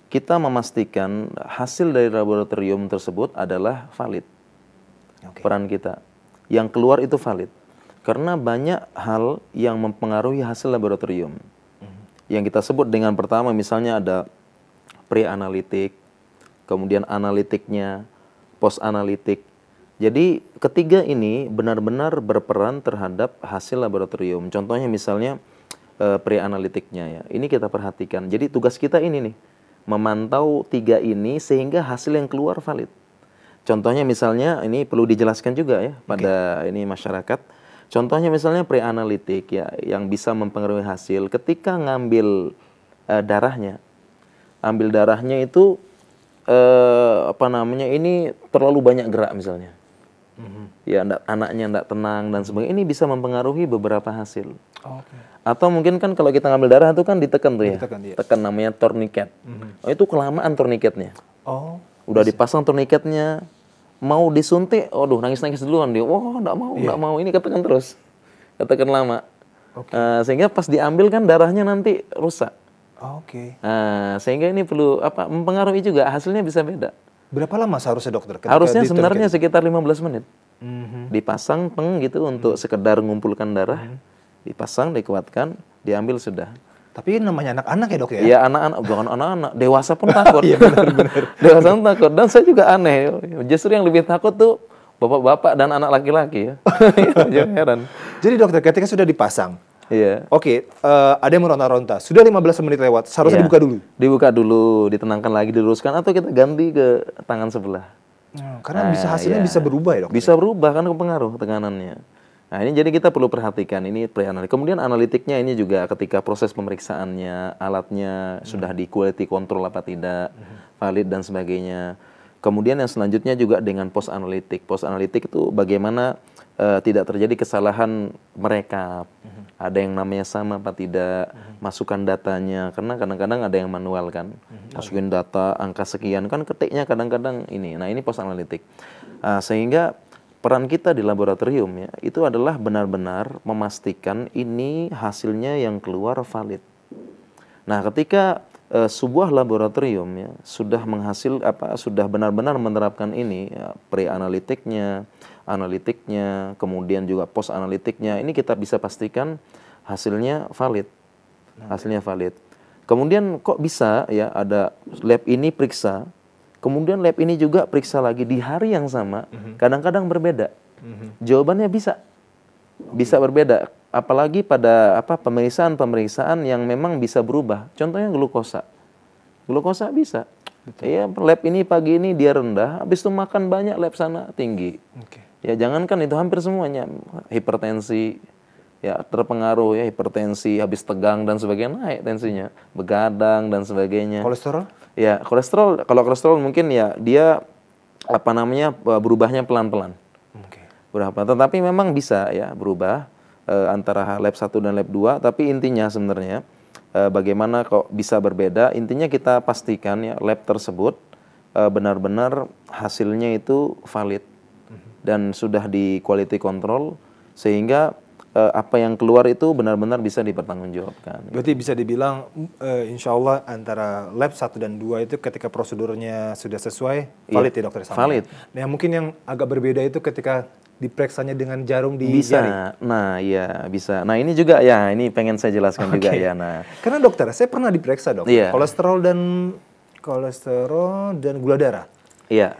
kita memastikan hasil dari laboratorium tersebut adalah valid okay. peran kita yang keluar itu valid karena banyak hal yang mempengaruhi hasil laboratorium. Yang kita sebut dengan pertama misalnya ada pre-analitik, kemudian analitiknya, post-analitik. Jadi ketiga ini benar-benar berperan terhadap hasil laboratorium. Contohnya misalnya eh, pre-analitiknya ya. Ini kita perhatikan. Jadi tugas kita ini nih, memantau tiga ini sehingga hasil yang keluar valid. Contohnya misalnya ini perlu dijelaskan juga ya pada okay. ini masyarakat Contohnya misalnya preanalitik ya yang bisa mempengaruhi hasil ketika ngambil uh, darahnya. Ambil darahnya itu uh, apa namanya ini terlalu banyak gerak misalnya. Mm-hmm. Ya anaknya tidak tenang dan sebagainya ini bisa mempengaruhi beberapa hasil. Oh, okay. Atau mungkin kan kalau kita ngambil darah itu kan ditekan tuh ya. Ditekan, yes. Tekan namanya torniket. Mm-hmm. Oh, itu kelamaan torniketnya. Oh. Udah dipasang torniketnya, mau disuntik, aduh nangis-nangis duluan dia. Wah, enggak mau, enggak yeah. mau. Ini katakan terus. Katakan lama. Okay. Uh, eh, sehingga pas diambil kan darahnya nanti rusak. Oke. Okay. Uh, eh, sehingga ini perlu apa mempengaruhi juga hasilnya bisa beda. Berapa lama seharusnya dokter? Ketika Harusnya sebenarnya sekitar 15 menit. Mm-hmm. Dipasang peng gitu untuk mm-hmm. sekedar mengumpulkan darah. Mm-hmm. Dipasang, dikuatkan, diambil sudah. Tapi namanya anak-anak ya dok ya? Iya anak-anak, bukan anak-anak, dewasa pun takut. Iya benar-benar. dewasa pun takut. Dan saya juga aneh, justru yang lebih takut tuh bapak-bapak dan anak laki-laki ya. Iya, jangan heran. Jadi dokter, ketika sudah dipasang, Iya. Oke, okay, uh, eh, ada yang meronta-ronta. Sudah 15 menit lewat, seharusnya iya. dibuka dulu. Dibuka dulu, ditenangkan lagi, diluruskan atau kita ganti ke tangan sebelah. Hmm, karena nah, bisa hasilnya iya. bisa berubah ya, Dok. Bisa berubah kan pengaruh tekanannya. Nah, ini jadi kita perlu perhatikan ini perihal Kemudian analitiknya ini juga ketika proses pemeriksaannya, alatnya hmm. sudah di quality control apa tidak, hmm. valid dan sebagainya. Kemudian yang selanjutnya juga dengan post analitik. Post analitik itu bagaimana uh, tidak terjadi kesalahan mereka. Hmm. Ada yang namanya sama apa tidak, hmm. masukkan datanya karena kadang-kadang ada yang manual kan. Hmm. Masukin data angka sekian kan ketiknya kadang-kadang ini. Nah, ini post analitik. Uh, sehingga peran kita di laboratorium ya itu adalah benar-benar memastikan ini hasilnya yang keluar valid. Nah, ketika e, sebuah laboratorium ya sudah menghasil apa sudah benar-benar menerapkan ini ya, pre analitiknya, analitiknya, kemudian juga post analitiknya ini kita bisa pastikan hasilnya valid. Hasilnya valid. Kemudian kok bisa ya ada lab ini periksa Kemudian lab ini juga periksa lagi di hari yang sama, mhm. kadang-kadang berbeda. Mhm. Jawabannya bisa, bisa berbeda. Apalagi pada apa pemeriksaan-pemeriksaan yang memang bisa berubah. Contohnya glukosa, glukosa bisa. Iya, lab ini pagi ini dia rendah, habis itu makan banyak lab sana tinggi. Okay. Ya jangankan itu hampir semuanya hipertensi, ya terpengaruh ya hipertensi habis tegang dan sebagainya naik tensinya begadang dan sebagainya kolesterol ya kolesterol kalau kolesterol mungkin ya dia apa namanya berubahnya pelan pelan okay. berapa tetapi memang bisa ya berubah eh, antara lab 1 dan lab 2 tapi intinya sebenarnya eh, bagaimana kok bisa berbeda intinya kita pastikan ya lab tersebut eh, benar-benar hasilnya itu valid mhm. dan sudah di quality control sehingga uh, apa yang keluar itu benar-benar bisa dipertanggungjawabkan. Berarti gitu. bisa dibilang uh, eh, insya Allah antara lab 1 dan 2 itu ketika prosedurnya sudah sesuai, iya, valid yeah. ya dokter? Sama. Valid. Nah mungkin yang agak berbeda itu ketika diperiksanya dengan jarum di bisa. jari? Nah iya bisa. Nah ini juga ya ini pengen saya jelaskan okay. juga ya. Nah Karena dokter, saya pernah diperiksa dok, yeah. kolesterol dan kolesterol dan gula darah. Iya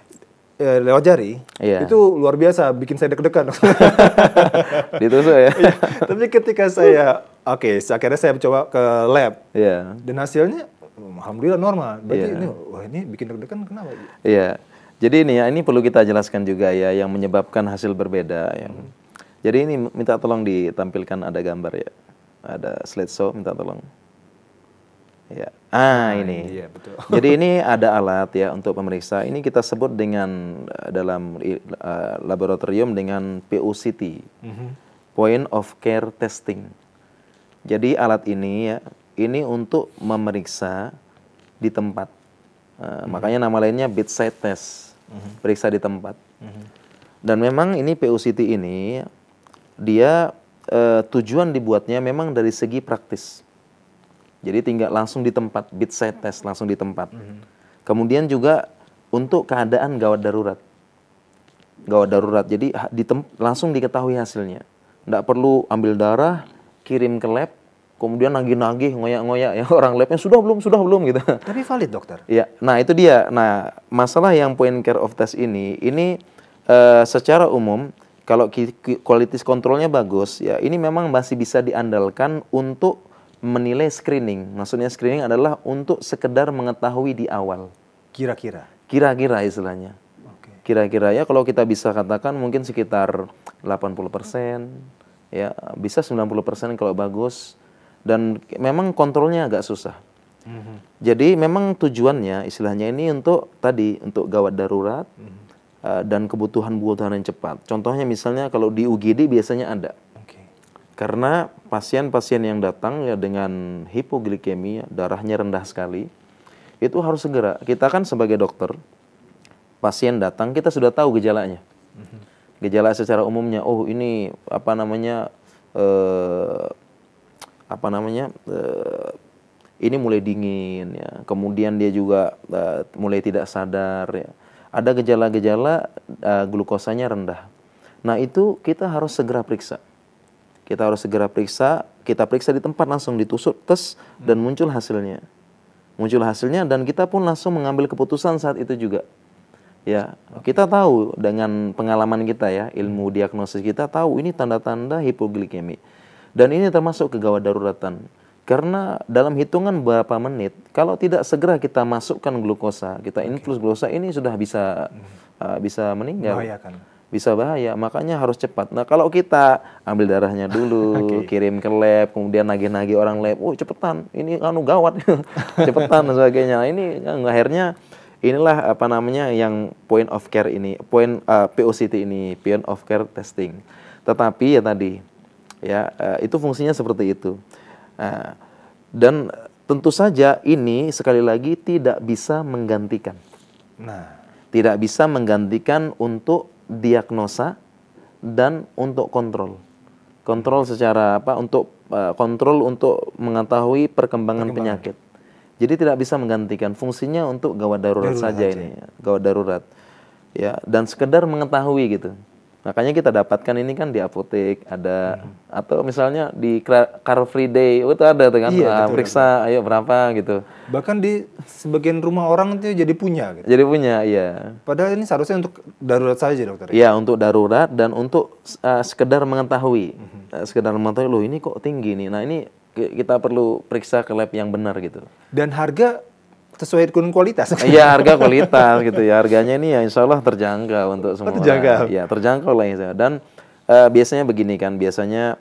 ya, lewat jari yeah. itu luar biasa bikin saya deg-degan ditusuk ya iya, tapi ketika saya oke okay, akhirnya saya coba ke lab yeah. dan hasilnya alhamdulillah normal berarti yeah. ini wah ini bikin deg-degan kenapa iya yeah. jadi ini ya ini perlu kita jelaskan juga ya yang menyebabkan hasil berbeda yang hmm. jadi ini minta tolong ditampilkan ada gambar ya ada slide show minta tolong Ya. Ah, ah, ini. Iya, betul. Jadi ini ada alat ya untuk pemeriksa. Ini kita sebut dengan eh, dalam uh, laboratorium dengan POCT. Mm -hmm. Point of Care Testing. Jadi alat ini ya, ini untuk memeriksa di tempat. Uh, mm -hmm. Makanya nama lainnya bedside test. Mm -hmm. Periksa di tempat. Mm -hmm. Dan memang ini POCT ini dia uh, tujuan dibuatnya memang dari segi praktis. Mm jadi tinggal langsung di tempat, bit site test langsung di tempat. Mm-hmm. Kemudian juga untuk keadaan gawat darurat. Gawat darurat, jadi di langsung diketahui hasilnya. Tidak perlu ambil darah, kirim ke lab, kemudian nagih-nagih, ngoyak-ngoyak ya orang labnya sudah belum, sudah belum gitu. Tapi valid dokter. Ya, nah itu dia. Nah masalah yang point care of test ini, ini uh, secara umum kalau kualitas kontrolnya bagus ya ini memang masih bisa diandalkan untuk menilai screening. Maksudnya screening adalah untuk sekedar mengetahui di awal. Kira-kira. Kira-kira istilahnya. Kira-kira ya kalau kita bisa katakan mungkin sekitar 80 persen, ya bisa 90 persen kalau bagus. Dan memang kontrolnya agak susah. Mm -hmm. Jadi memang tujuannya istilahnya ini untuk tadi untuk gawat darurat mm -hmm. dan kebutuhan buat-buatan yang cepat. Contohnya misalnya kalau di UGD biasanya ada karena pasien-pasien yang datang ya dengan hipoglikemia, darahnya rendah sekali, itu harus segera. Kita kan sebagai dokter, pasien datang kita sudah tahu gejalanya. Mhm. Gejala secara umumnya, oh ini apa namanya eh, apa namanya eh, ini mulai dingin ya. Kemudian dia juga eh, mulai tidak sadar ya. Ada gejala-gejala eh, glukosanya rendah. Nah, itu kita harus segera periksa kita harus segera periksa, kita periksa di tempat langsung ditusuk, tes dan muncul hasilnya. Muncul hasilnya dan kita pun langsung mengambil keputusan saat itu juga. Ya, okay. kita tahu dengan pengalaman kita ya, ilmu diagnosis kita tahu ini tanda-tanda hipoglikemi. Dan ini termasuk kegawat daruratan. Karena dalam hitungan berapa menit, kalau tidak segera kita masukkan glukosa, kita infus glukosa ini sudah bisa hmm. uh, bisa meninggal. Bahayakan bisa bahaya. Makanya harus cepat. Nah, kalau kita ambil darahnya dulu, okay. kirim ke lab, kemudian nagih-nagih orang lab, "Oh, cepetan. Ini anu gawat." cepetan dan sebagainya. Nah, ini ya, akhirnya inilah apa namanya yang point of care ini, point uh, eh, POCT ini, point of care testing. Tetapi ya tadi ya uh, itu fungsinya seperti itu. Uh, dan tentu saja ini sekali lagi tidak bisa menggantikan. Nah, tidak bisa menggantikan untuk diagnosa dan untuk kontrol. Kontrol secara apa? Untuk uh, kontrol untuk mengetahui perkembangan, perkembangan penyakit. Jadi tidak bisa menggantikan fungsinya untuk gawat darurat, darurat saja, saja ini, gawat darurat. Ya, dan sekedar mengetahui gitu. Makanya kita dapatkan ini kan di apotek ada hmm. atau misalnya di Car Free Day oh, itu ada tuh kan? iya, ah, periksa ayo berapa gitu. Bahkan di sebagian rumah orang itu jadi punya gitu. Jadi punya, iya. Padahal ini seharusnya untuk darurat saja dokter. Ya? Iya, ya, untuk darurat dan untuk uh, sekedar mengetahui. Hmm. Uh, sekedar mengetahui loh ini kok tinggi nih. Nah, ini kita perlu periksa ke lab yang benar gitu. Dan harga sesuai dengan kualitas. Iya harga kualitas gitu ya harganya ini ya Insya Allah terjangkau untuk oh, semua. Oh, terjangkau. Ya terjangkau lah ya. Dan uh, biasanya begini kan biasanya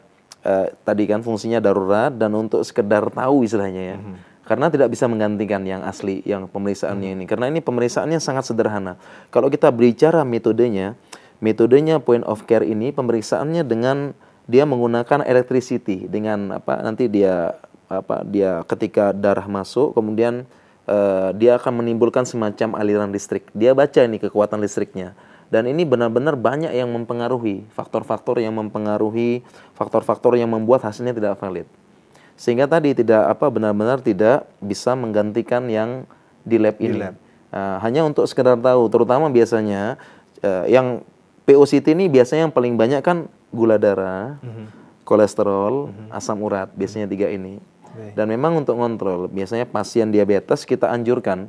uh, tadi kan fungsinya darurat dan untuk sekedar tahu istilahnya ya. Mm -hmm. Karena tidak bisa menggantikan yang asli, yang pemeriksaannya -hmm. ini. Karena ini pemeriksaannya sangat sederhana. Kalau kita berbicara metodenya, metodenya point of care ini pemeriksaannya dengan dia menggunakan electricity dengan apa nanti dia apa dia ketika darah masuk kemudian uh, dia akan menimbulkan semacam aliran listrik. Dia baca ini kekuatan listriknya. Dan ini benar-benar banyak yang mempengaruhi, faktor-faktor yang mempengaruhi, faktor-faktor yang membuat hasilnya tidak valid. Sehingga tadi tidak apa benar-benar tidak bisa menggantikan yang di lab ini. Di lab. Uh, hanya untuk sekedar tahu, terutama biasanya uh, yang POCT ini biasanya yang paling banyak kan gula darah, mm -hmm. kolesterol, mm -hmm. asam urat, biasanya tiga ini. Dan memang untuk kontrol, biasanya pasien diabetes kita anjurkan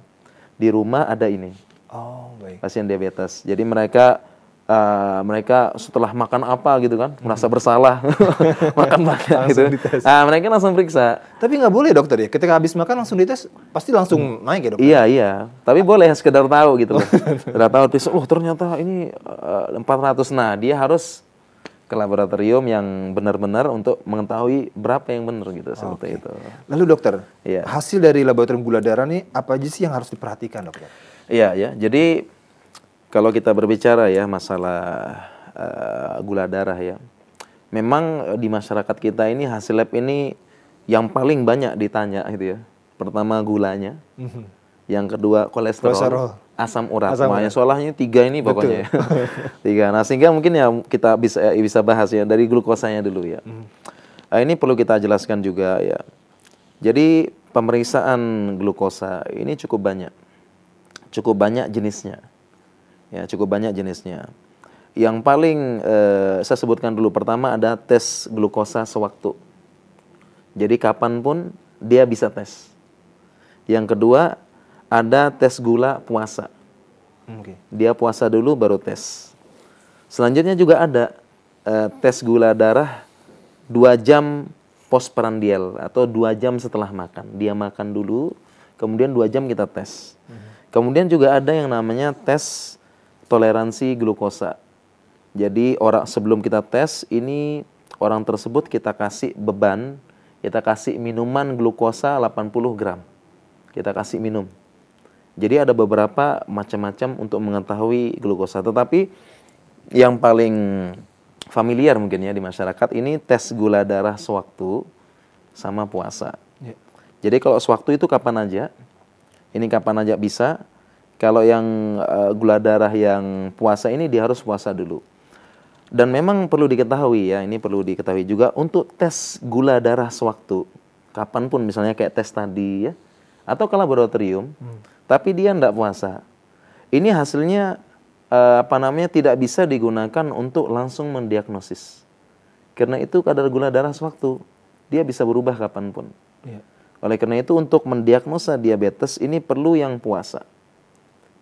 di rumah ada ini. Oh, baik. Pasien diabetes. Jadi mereka uh, mereka setelah makan apa gitu kan hmm. merasa bersalah makan banyak gitu dites. Ah, mereka langsung periksa tapi nggak boleh dokter ya ketika habis makan langsung dites pasti langsung hmm. naik ya dokter iya iya tapi ah. boleh sekedar tahu gitu loh sekedar tahu oh ternyata ini uh, eh, 400 nah dia harus ke laboratorium yang benar-benar untuk mengetahui berapa yang benar gitu okay. seperti itu. Lalu dokter, ya. hasil dari laboratorium gula darah ini apa aja sih yang harus diperhatikan dokter? Iya ya, jadi kalau kita berbicara ya masalah uh, gula darah ya, memang eh, di masyarakat kita ini hasil lab ini yang paling banyak ditanya gitu ya. Pertama gulanya, mm -hmm. yang kedua kolesterol, kolesterol asam urat. Asam urat. Soalnya tiga ini pokoknya. Ya. tiga. Nah sehingga mungkin ya kita bisa ya, bisa bahas ya dari glukosanya dulu ya. Hmm. Nah, ini perlu kita jelaskan juga ya. Jadi pemeriksaan glukosa ini cukup banyak, cukup banyak jenisnya, ya cukup banyak jenisnya. Yang paling eh, saya sebutkan dulu pertama ada tes glukosa sewaktu. Jadi kapanpun dia bisa tes. Yang kedua ada tes gula puasa. Okay. Dia puasa dulu baru tes. Selanjutnya juga ada eh, tes gula darah dua jam postprandial atau dua jam setelah makan. Dia makan dulu, kemudian dua jam kita tes. Mm-hmm. Kemudian juga ada yang namanya tes toleransi glukosa. Jadi orang sebelum kita tes ini orang tersebut kita kasih beban, kita kasih minuman glukosa 80 gram. Kita kasih minum. Jadi ada beberapa macam-macam untuk mengetahui glukosa. Tetapi yang paling familiar mungkin ya di masyarakat ini tes gula darah sewaktu sama puasa. Ya. Jadi kalau sewaktu itu kapan aja? Ini kapan aja bisa? Kalau yang uh, gula darah yang puasa ini dia harus puasa dulu. Dan memang perlu diketahui ya, ini perlu diketahui juga untuk tes gula darah sewaktu kapan pun misalnya kayak tes tadi ya atau ke laboratorium. Hmm tapi dia tidak puasa. Ini hasilnya eh, apa namanya tidak bisa digunakan untuk langsung mendiagnosis. Karena itu kadar gula darah sewaktu dia bisa berubah kapanpun. Ya. Oleh karena itu untuk mendiagnosa diabetes ini perlu yang puasa.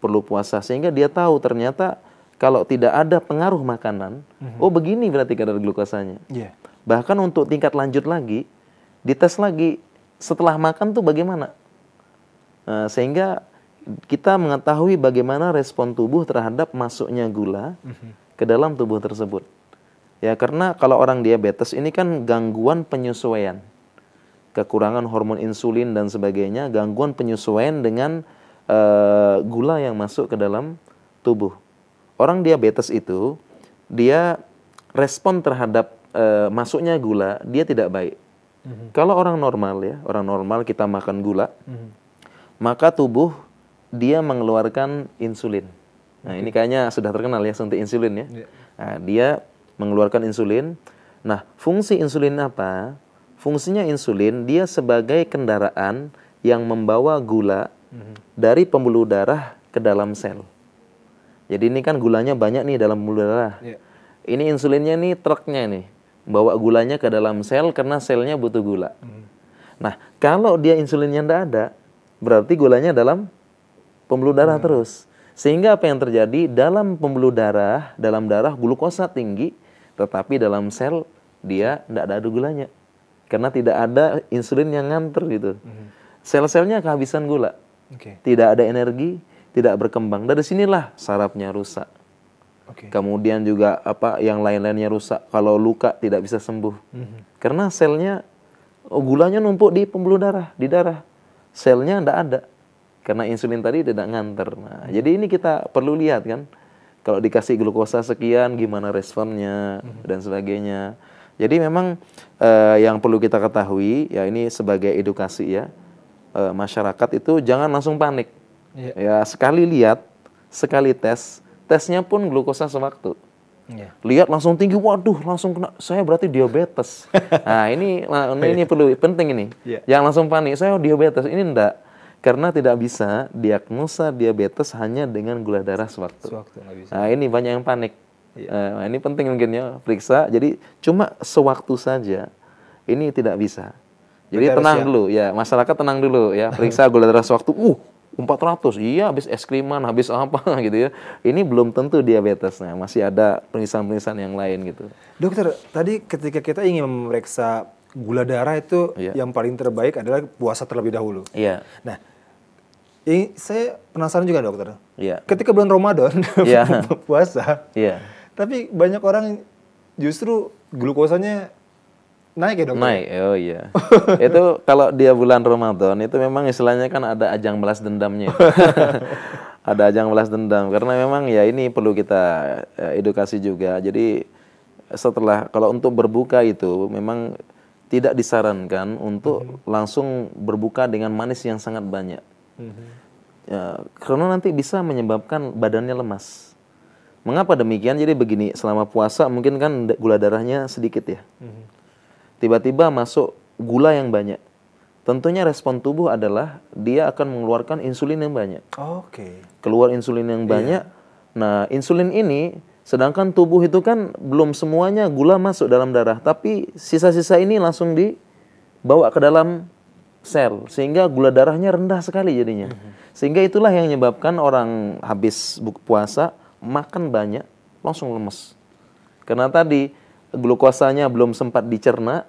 Perlu puasa sehingga dia tahu ternyata kalau tidak ada pengaruh makanan, mm-hmm. oh begini berarti kadar glukosanya. Yeah. Bahkan untuk tingkat lanjut lagi, dites lagi setelah makan tuh bagaimana. Nah, sehingga kita mengetahui bagaimana respon tubuh terhadap masuknya gula ke dalam tubuh tersebut. Ya, karena kalau orang diabetes ini kan gangguan penyesuaian. Kekurangan hormon insulin dan sebagainya, gangguan penyesuaian dengan uh, gula yang masuk ke dalam tubuh. Orang diabetes itu dia respon terhadap uh, masuknya gula dia tidak baik. Mm -hmm. Kalau orang normal ya, orang normal kita makan gula, mm -hmm. maka tubuh dia mengeluarkan insulin. Nah, ini kayaknya sudah terkenal ya suntik insulin ya. Iya. Nah, dia mengeluarkan insulin. Nah, fungsi insulin apa? Fungsinya insulin dia sebagai kendaraan yang membawa gula mhm. dari pembuluh darah ke dalam sel. Jadi ini kan gulanya banyak nih dalam pembuluh darah. Iya. Ini insulinnya nih truknya nih bawa gulanya ke dalam sel karena selnya butuh gula. Mhm. Nah, kalau dia insulinnya tidak ada, berarti gulanya dalam pembuluh darah hmm. terus. Sehingga apa yang terjadi dalam pembuluh darah, dalam darah glukosa tinggi, tetapi dalam sel dia tidak ada gulanya. Karena tidak ada insulin yang nganter gitu. Hmm. Sel-selnya kehabisan gula. Okay. Tidak ada energi, tidak berkembang. Dari sinilah sarafnya rusak. Okay. Kemudian juga apa yang lain-lainnya rusak. Kalau luka tidak bisa sembuh. -hmm. Karena selnya oh, gulanya numpuk di pembuluh darah, di darah. Selnya tidak ada karena insulin tadi tidak nganter. Nah, jadi ini kita perlu lihat kan, kalau dikasih glukosa sekian gimana responnya hmm dan sebagainya. Jadi memang eh, yang perlu kita ketahui ya ini sebagai edukasi ya eh, masyarakat itu jangan langsung panik. Yeah. Ya sekali lihat, sekali tes, tesnya pun glukosa sewaktu. Yeah. Lihat langsung tinggi, waduh langsung kena. Saya berarti diabetes. nah ini nah, ini, ini iya. perlu penting ini. Yeah. Jangan langsung panik. Saya diabetes ini enggak karena tidak bisa diagnosa diabetes hanya dengan gula darah sewaktu. sewaktu bisa. Nah, ini banyak yang panik. Iya. Nah, nah, ini penting mungkin ya periksa. Jadi cuma sewaktu saja ini tidak bisa. Jadi tenang dulu ya, masyarakat tenang dulu ya, periksa gula darah sewaktu. Uh, 400. Iya, habis es kriman, habis apa gitu ya. Ini belum tentu diabetes. Nah, masih ada penisan-penisan yang lain gitu. Dokter, tadi ketika kita ingin memeriksa gula darah itu iya. yang paling terbaik adalah puasa terlebih dahulu. Iya. Nah, ini saya penasaran juga dokter. Iya. Ketika bulan Ramadan ya. puasa. Iya. Tapi banyak orang justru glukosanya naik ya dokter. Naik. Oh iya. itu kalau dia bulan Ramadan itu memang istilahnya kan ada ajang belas dendamnya. ada ajang belas dendam karena memang ya ini perlu kita ya, edukasi juga. Jadi setelah kalau untuk berbuka itu memang tidak disarankan untuk mm -hmm. langsung berbuka dengan manis yang sangat banyak Ya, karena nanti bisa menyebabkan badannya lemas. Mengapa demikian? Jadi begini, selama puasa mungkin kan gula darahnya sedikit ya. Tiba-tiba masuk gula yang banyak. Tentunya respon tubuh adalah dia akan mengeluarkan insulin yang banyak. Oke. Okay. Keluar insulin yang iya. banyak. Yeah. Nah, insulin ini Sedangkan tubuh itu kan belum semuanya gula masuk dalam darah, tapi sisa-sisa ini langsung dibawa ke dalam sel sehingga gula darahnya rendah sekali jadinya. Mhm. Sehingga itulah yang menyebabkan orang habis puasa makan banyak langsung lemes. Karena tadi glukosanya belum sempat dicerna,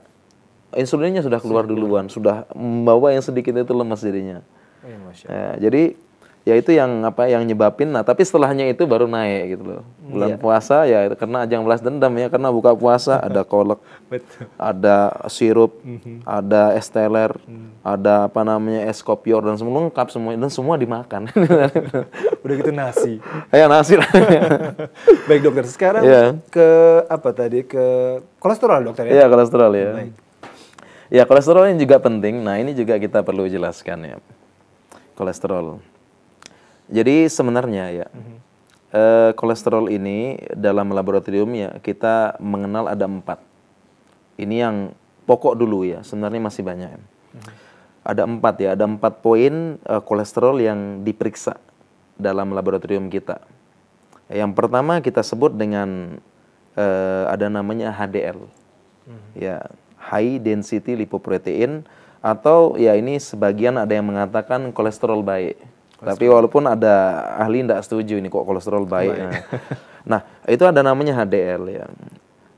insulinnya sudah keluar duluan, sudah membawa yang sedikit itu lemes jadinya. Iya, ya, jadi ya itu yang apa yang nyebabin nah tapi setelahnya itu baru naik gitu loh bulan yeah. puasa ya karena ajang belas dendam ya karena buka puasa ada kolak ada sirup mhm. ada es teler mhm. ada apa namanya es kopior dan semua lengkap semua dan semua dimakan udah gitu nasi ya nasi baik dokter sekarang yeah. ke apa tadi ke kolesterol dokter ya yeah, kolesterol ya baik. ya kolesterol ini juga penting nah ini juga kita perlu jelaskan ya kolesterol jadi sebenarnya ya mm -hmm. uh, kolesterol ini dalam laboratorium ya kita mengenal ada empat. Ini yang pokok dulu ya. Sebenarnya masih banyak. Mm -hmm. Ada empat ya. Ada empat poin uh, kolesterol yang diperiksa dalam laboratorium kita. Yang pertama kita sebut dengan uh, ada namanya HDL. Mm -hmm. Ya high density lipoprotein atau ya ini sebagian ada yang mengatakan kolesterol baik tapi walaupun ada ahli tidak setuju ini kok kolesterol baik. Nah. nah, itu ada namanya HDL ya.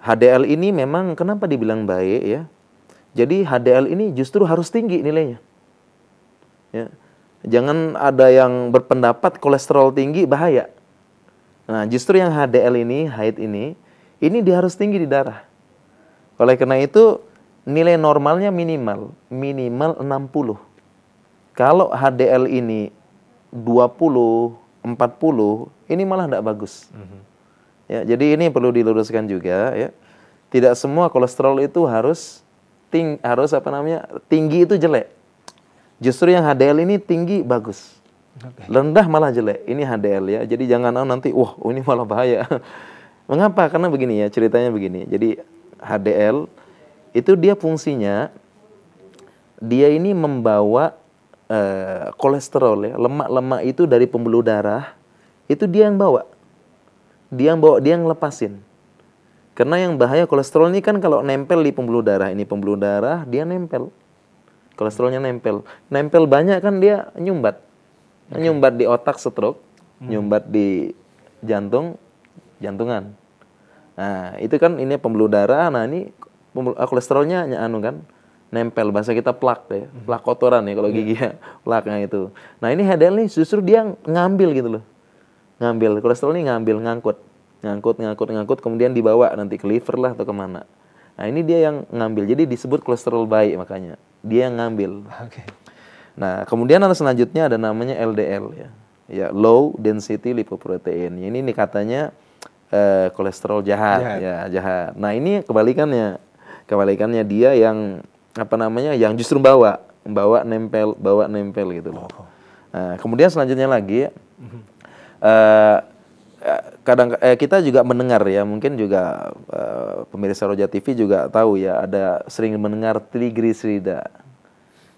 HDL ini memang kenapa dibilang baik ya? Jadi HDL ini justru harus tinggi nilainya. Ya. Jangan ada yang berpendapat kolesterol tinggi bahaya. Nah, justru yang HDL ini, haid ini, ini dia harus tinggi di darah. Oleh karena itu, nilai normalnya minimal, minimal 60. Kalau HDL ini 20, 40 ini malah tidak bagus. Mm -hmm. Ya, jadi ini perlu diluruskan juga ya. Tidak semua kolesterol itu harus ting harus apa namanya? tinggi itu jelek. Justru yang HDL ini tinggi bagus. Okay. Rendah malah jelek. Ini HDL ya. Jadi jangan nanti wah oh, ini malah bahaya. Mengapa? Karena begini ya, ceritanya begini. Jadi HDL itu dia fungsinya dia ini membawa uh, kolesterol ya, lemak-lemak itu dari pembuluh darah itu dia yang bawa. Dia yang bawa, dia yang lepasin. Karena yang bahaya kolesterol ini kan kalau nempel di pembuluh darah, ini pembuluh darah dia nempel. Kolesterolnya nempel. Nempel banyak kan dia nyumbat. Okay. Nyumbat di otak stroke, hmm. nyumbat di jantung, jantungan. Nah, itu kan ini pembuluh darah. Nah, ini pembuluh, kolesterolnya anu kan nempel bahasa kita plak ya hmm. plak kotoran ya kalau iya. gigi ya plaknya itu nah ini HDL nih justru dia ngambil gitu loh ngambil kolesterol ini ngambil ngangkut ngangkut ngangkut ngangkut kemudian dibawa nanti ke liver lah atau kemana nah ini dia yang ngambil jadi disebut kolesterol baik makanya dia yang ngambil okay. nah kemudian ada selanjutnya ada namanya LDL ya ya low density lipoprotein ya, ini nih katanya eh, kolesterol jahat, jahat ya jahat nah ini kebalikannya kebalikannya dia yang apa namanya yang justru bawa bawa nempel bawa nempel gitu loh. Oh. Nah, kemudian selanjutnya lagi mm-hmm. uh, kadang eh, kita juga mendengar ya mungkin juga uh, pemirsa Roja TV juga tahu ya ada sering mendengar trigliserida.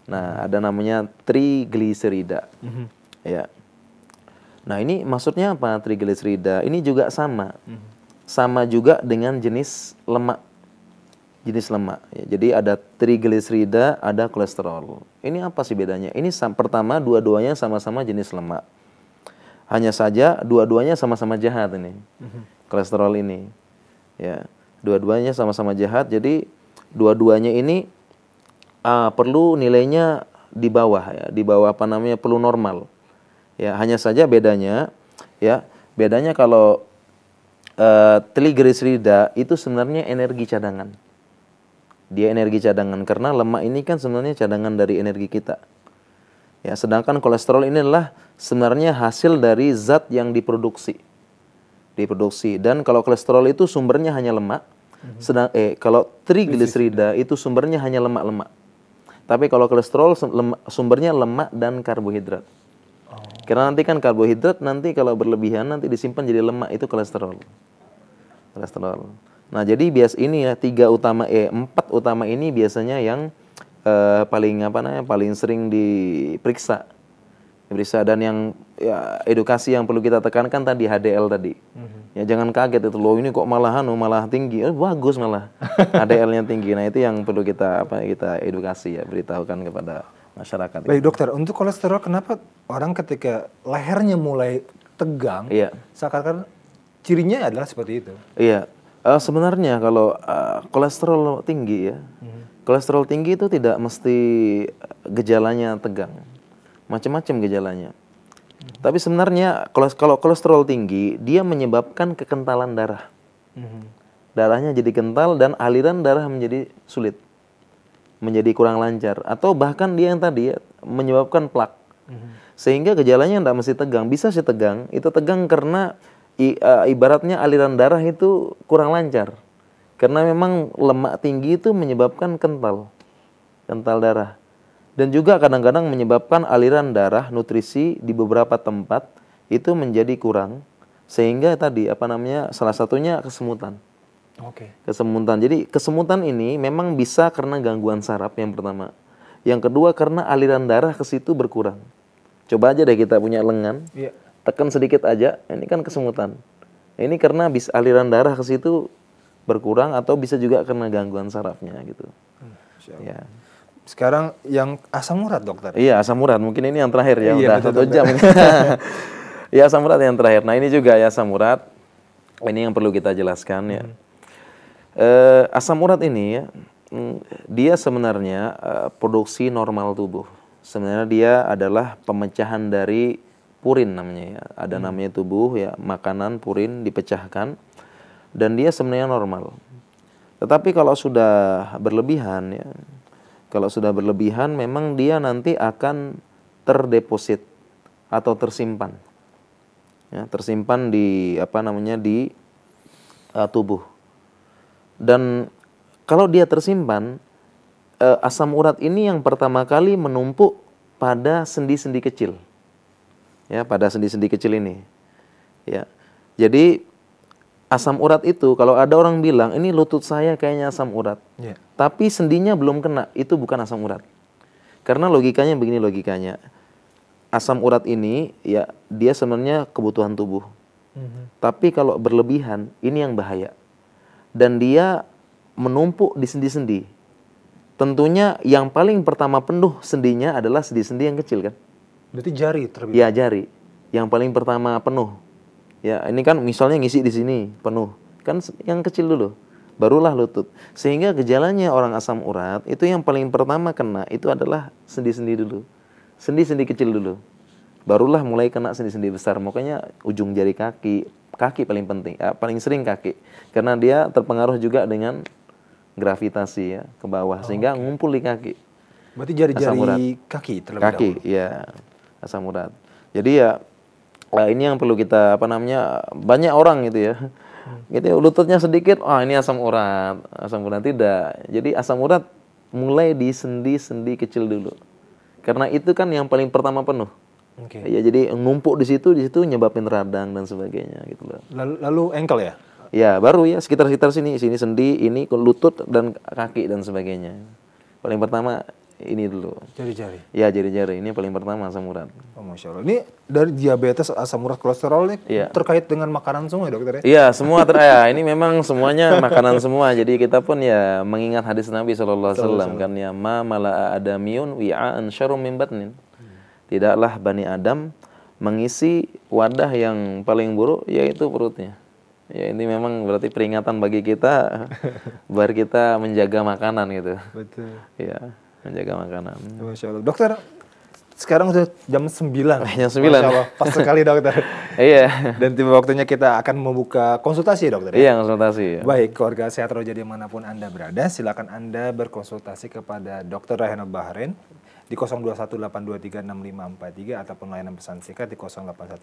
Nah mhm. ada namanya trigliserida mm-hmm. ya. Nah ini maksudnya apa trigliserida? Ini juga sama mm-hmm. sama juga dengan jenis lemak jenis lemak. Ya, jadi ada trigliserida, ada kolesterol. Ini apa sih bedanya? Ini pertama dua-duanya sama-sama jenis lemak. Hanya saja dua-duanya sama-sama jahat ini. Mhm. Kolesterol ini. Ya, dua-duanya sama-sama jahat. Jadi dua-duanya ini uh, perlu nilainya di bawah ya, di bawah apa namanya perlu normal. Ya, hanya saja bedanya ya, bedanya kalau uh, e, trigliserida itu sebenarnya energi cadangan dia energi cadangan karena lemak ini kan sebenarnya cadangan dari energi kita. Ya, sedangkan kolesterol ini adalah sebenarnya hasil dari zat yang diproduksi. Diproduksi dan kalau kolesterol itu sumbernya hanya lemak. Mhm. Sedang eh kalau trigliserida itu sumbernya hanya lemak-lemak. Tapi kalau kolesterol sumbernya lemak dan karbohidrat. Oh. Karena nanti kan karbohidrat nanti kalau berlebihan nanti disimpan jadi lemak itu kolesterol. Kolesterol. Nah, jadi bias ini ya tiga utama eh empat utama ini biasanya yang eh, paling apa namanya paling sering diperiksa. Diperiksa dan yang ya edukasi yang perlu kita tekankan tadi HDL tadi. Mm-hmm. Ya jangan kaget itu loh ini kok malahan malah tinggi. Eh, bagus malah HDL-nya tinggi. Nah, itu yang perlu kita apa kita edukasi ya beritahukan kepada masyarakat. Baik, itu. dokter, untuk kolesterol kenapa orang ketika lehernya mulai tegang, iya. seakan-akan cirinya adalah seperti itu. Iya, Uh, sebenarnya kalau uh, kolesterol tinggi ya, hmm. kolesterol tinggi itu tidak mesti eh, gejalanya tegang, macam-macam gejalanya. Hmm. Tapi sebenarnya kalau kolesterol tinggi dia menyebabkan kekentalan darah, hmm. darahnya jadi kental dan aliran darah menjadi sulit, menjadi kurang lancar atau bahkan dia yang tadi ya, menyebabkan plak, hmm. sehingga gejalanya tidak mesti tegang, bisa sih tegang, itu tegang karena i, uh, ibaratnya aliran darah itu kurang lancar karena memang lemak tinggi itu menyebabkan kental kental darah dan juga kadang-kadang menyebabkan aliran darah nutrisi di beberapa tempat itu menjadi kurang sehingga tadi apa namanya salah satunya kesemutan Oke. Kesemutan. Jadi kesemutan ini memang bisa karena gangguan saraf yang pertama. Yang kedua karena aliran darah ke situ berkurang. Coba aja deh kita punya lengan. Iya tekan sedikit aja, ini kan kesemutan. Ini karena bis aliran darah ke situ berkurang atau bisa juga karena gangguan sarafnya gitu. Hmm, ya. Sekarang yang asam urat dokter. Iya asam urat mungkin ini yang terakhir ya iya, udah betul, satu jam. Iya asam urat yang terakhir. Nah ini juga ya asam urat. Ini yang perlu kita jelaskan ya. Hmm. Uh, asam urat ini ya mm, dia sebenarnya uh, produksi normal tubuh. Sebenarnya dia adalah pemecahan dari purin namanya ya. Ada hmm. namanya tubuh ya, makanan purin dipecahkan dan dia sebenarnya normal. Tetapi kalau sudah berlebihan ya, kalau sudah berlebihan memang dia nanti akan terdeposit atau tersimpan. Ya, tersimpan di apa namanya di uh, tubuh. Dan kalau dia tersimpan uh, asam urat ini yang pertama kali menumpuk pada sendi-sendi kecil ya pada sendi-sendi kecil ini. Ya. Jadi asam urat itu kalau ada orang bilang ini lutut saya kayaknya asam urat. Yeah. Tapi sendinya belum kena, itu bukan asam urat. Karena logikanya begini logikanya. Asam urat ini ya dia sebenarnya kebutuhan tubuh. Mm-hmm. Tapi kalau berlebihan ini yang bahaya. Dan dia menumpuk di sendi-sendi. Tentunya yang paling pertama penuh sendinya adalah sendi-sendi yang kecil kan. Berarti jari terlebih. Iya, jari. Yang paling pertama penuh. Ya, ini kan misalnya ngisi di sini penuh. Kan yang kecil dulu. Barulah lutut. Sehingga gejalanya orang asam urat itu yang paling pertama kena itu adalah sendi-sendi dulu. Sendi-sendi kecil dulu. Barulah mulai kena sendi-sendi besar. Makanya ujung jari kaki, kaki paling penting, Ya, paling sering kaki. Karena dia terpengaruh juga dengan gravitasi ya ke bawah oh, sehingga okay. ngumpul di kaki. Berarti jari-jari kaki terlebih kaki, dahulu. Kaki, ya asam urat. Jadi ya, ya ini yang perlu kita apa namanya banyak orang gitu ya. Hmm. Gitu ya, lututnya sedikit, oh ini asam urat. Asam urat tidak. Jadi asam urat mulai di sendi-sendi kecil dulu. Karena itu kan yang paling pertama penuh. Okay. Ya jadi ngumpuk di situ, di situ nyebabin radang dan sebagainya gitu loh. Lalu, lalu engkel ya? Ya baru ya sekitar-sekitar sini, sini sendi, ini lutut dan kaki dan sebagainya. Paling pertama ini dulu. Jari-jari. Ya jari-jari. Ini paling pertama asam urat. Oh, Masya Allah. Ini dari diabetes asam eh, urat kolesterol ini ya. terkait dengan makanan semua ya dokter ya? Iya semua terkait. Ya, ini memang semuanya makanan semua. Jadi kita pun ya mengingat hadis Nabi Shallallahu Alaihi Wasallam kan ya ma mala adamiyun wi'aan syarum mimbatnin. Tidaklah bani Adam mengisi wadah yang paling buruk yaitu perutnya. Ya ini memang berarti peringatan bagi kita biar kita menjaga makanan gitu. Betul. Ya menjaga makanan. Masya Allah. Dokter, sekarang sudah jam 9. Jam 9. Masya Allah, pas sekali dokter. iya. Dan tiba waktunya kita akan membuka konsultasi dokter. Ya? Iya, konsultasi. Ya. Baik, keluarga sehat roja manapun Anda berada, silakan Anda berkonsultasi kepada dokter Rehan Bahrain di 0218236543 ataupun layanan pesan singkat di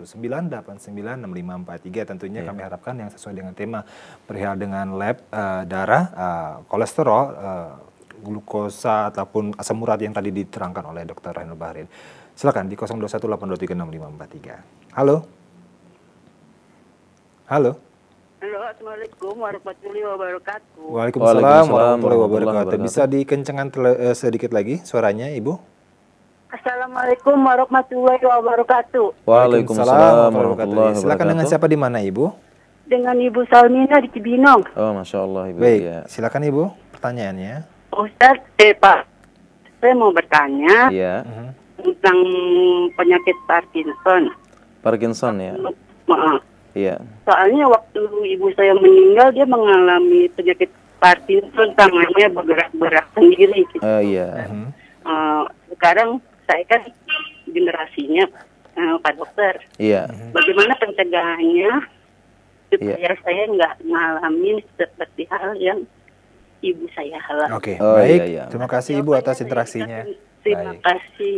0819896543 tentunya yeah. kami harapkan yang sesuai dengan tema perihal dengan lab uh, darah uh, kolesterol uh, glukosa ataupun asam urat yang tadi diterangkan oleh Dr. Rainul Bahrain. Silakan di 0218236543. Halo. Halo. Halo, Assalamualaikum warahmatullahi wabarakatuh. Waalaikumsalam, Waalaikumsalam warahmatullahi wabarakatuh. Bisa dikencengkan eh, sedikit lagi suaranya, Ibu? Assalamualaikum warahmatullahi wabarakatuh. Waalaikumsalam warahmatullahi wabarakatuh. Silakan dengan siapa di mana Ibu? Dengan Ibu Salmina di Cibinong. Oh, masya Allah Ibu. Baik, ya. silakan Ibu pertanyaannya. Ustaz, eh, Pak, saya mau bertanya ya. tentang penyakit Parkinson. Parkinson ya. Maaf. Iya. Soalnya waktu ibu saya meninggal dia mengalami penyakit Parkinson tangannya bergerak-gerak sendiri. Gitu. Uh, iya. Uh-huh. Uh, sekarang saya kan generasinya uh, Pak Dokter. Iya. Uh-huh. Bagaimana pencegahannya supaya yeah. saya nggak ngalamin seperti hal yang ibu saya halal. Oke, okay. oh, iya, baik. Iya, iya. Terima kasih Ibu atas interaksinya. Terima baik. kasih.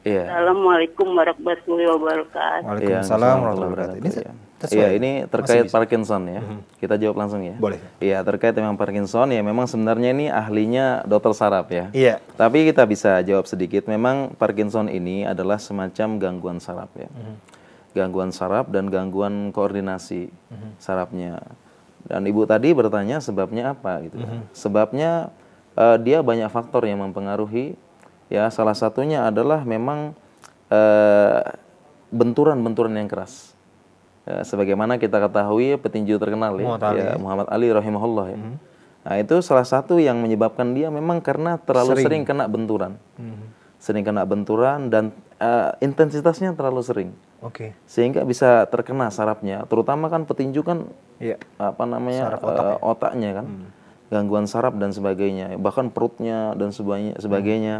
Yeah. Assalamualaikum warahmatullahi wabarakatuh. Waalaikumsalam iya, warahmatullahi wabarakatuh. Ini Iya, ini terkait Parkinson ya. Mm-hmm. Kita jawab langsung ya. Boleh. Iya, terkait memang Parkinson ya memang sebenarnya ini ahlinya dokter saraf ya. Iya. Tapi kita bisa jawab sedikit memang Parkinson ini adalah semacam gangguan saraf ya. Mm-hmm. Gangguan saraf dan gangguan koordinasi mm-hmm. sarafnya. Dan ibu tadi bertanya sebabnya apa gitu. Kan. Mm-hmm. Sebabnya uh, dia banyak faktor yang mempengaruhi. Ya salah satunya adalah memang benturan eh, benturan-benturan yang keras. Ya, sebagaimana kita ketahui petinju terkenal ya, Muhammad ya, Ali, ya, Muhammad Ali rahimahullah ya. Mm-hmm. Nah itu salah satu yang menyebabkan dia memang karena terlalu sering, sering kena benturan. Mm-hmm. Sering kena benturan dan uh, intensitasnya terlalu sering. Oke. Okay. Sehingga bisa terkena sarapnya, terutama kan petinju kan yeah. apa namanya saraf eh, otak uh, otaknya kan. Hmm. Gangguan saraf dan sebagainya, bahkan perutnya dan sebagainya. Hmm. sebagainya.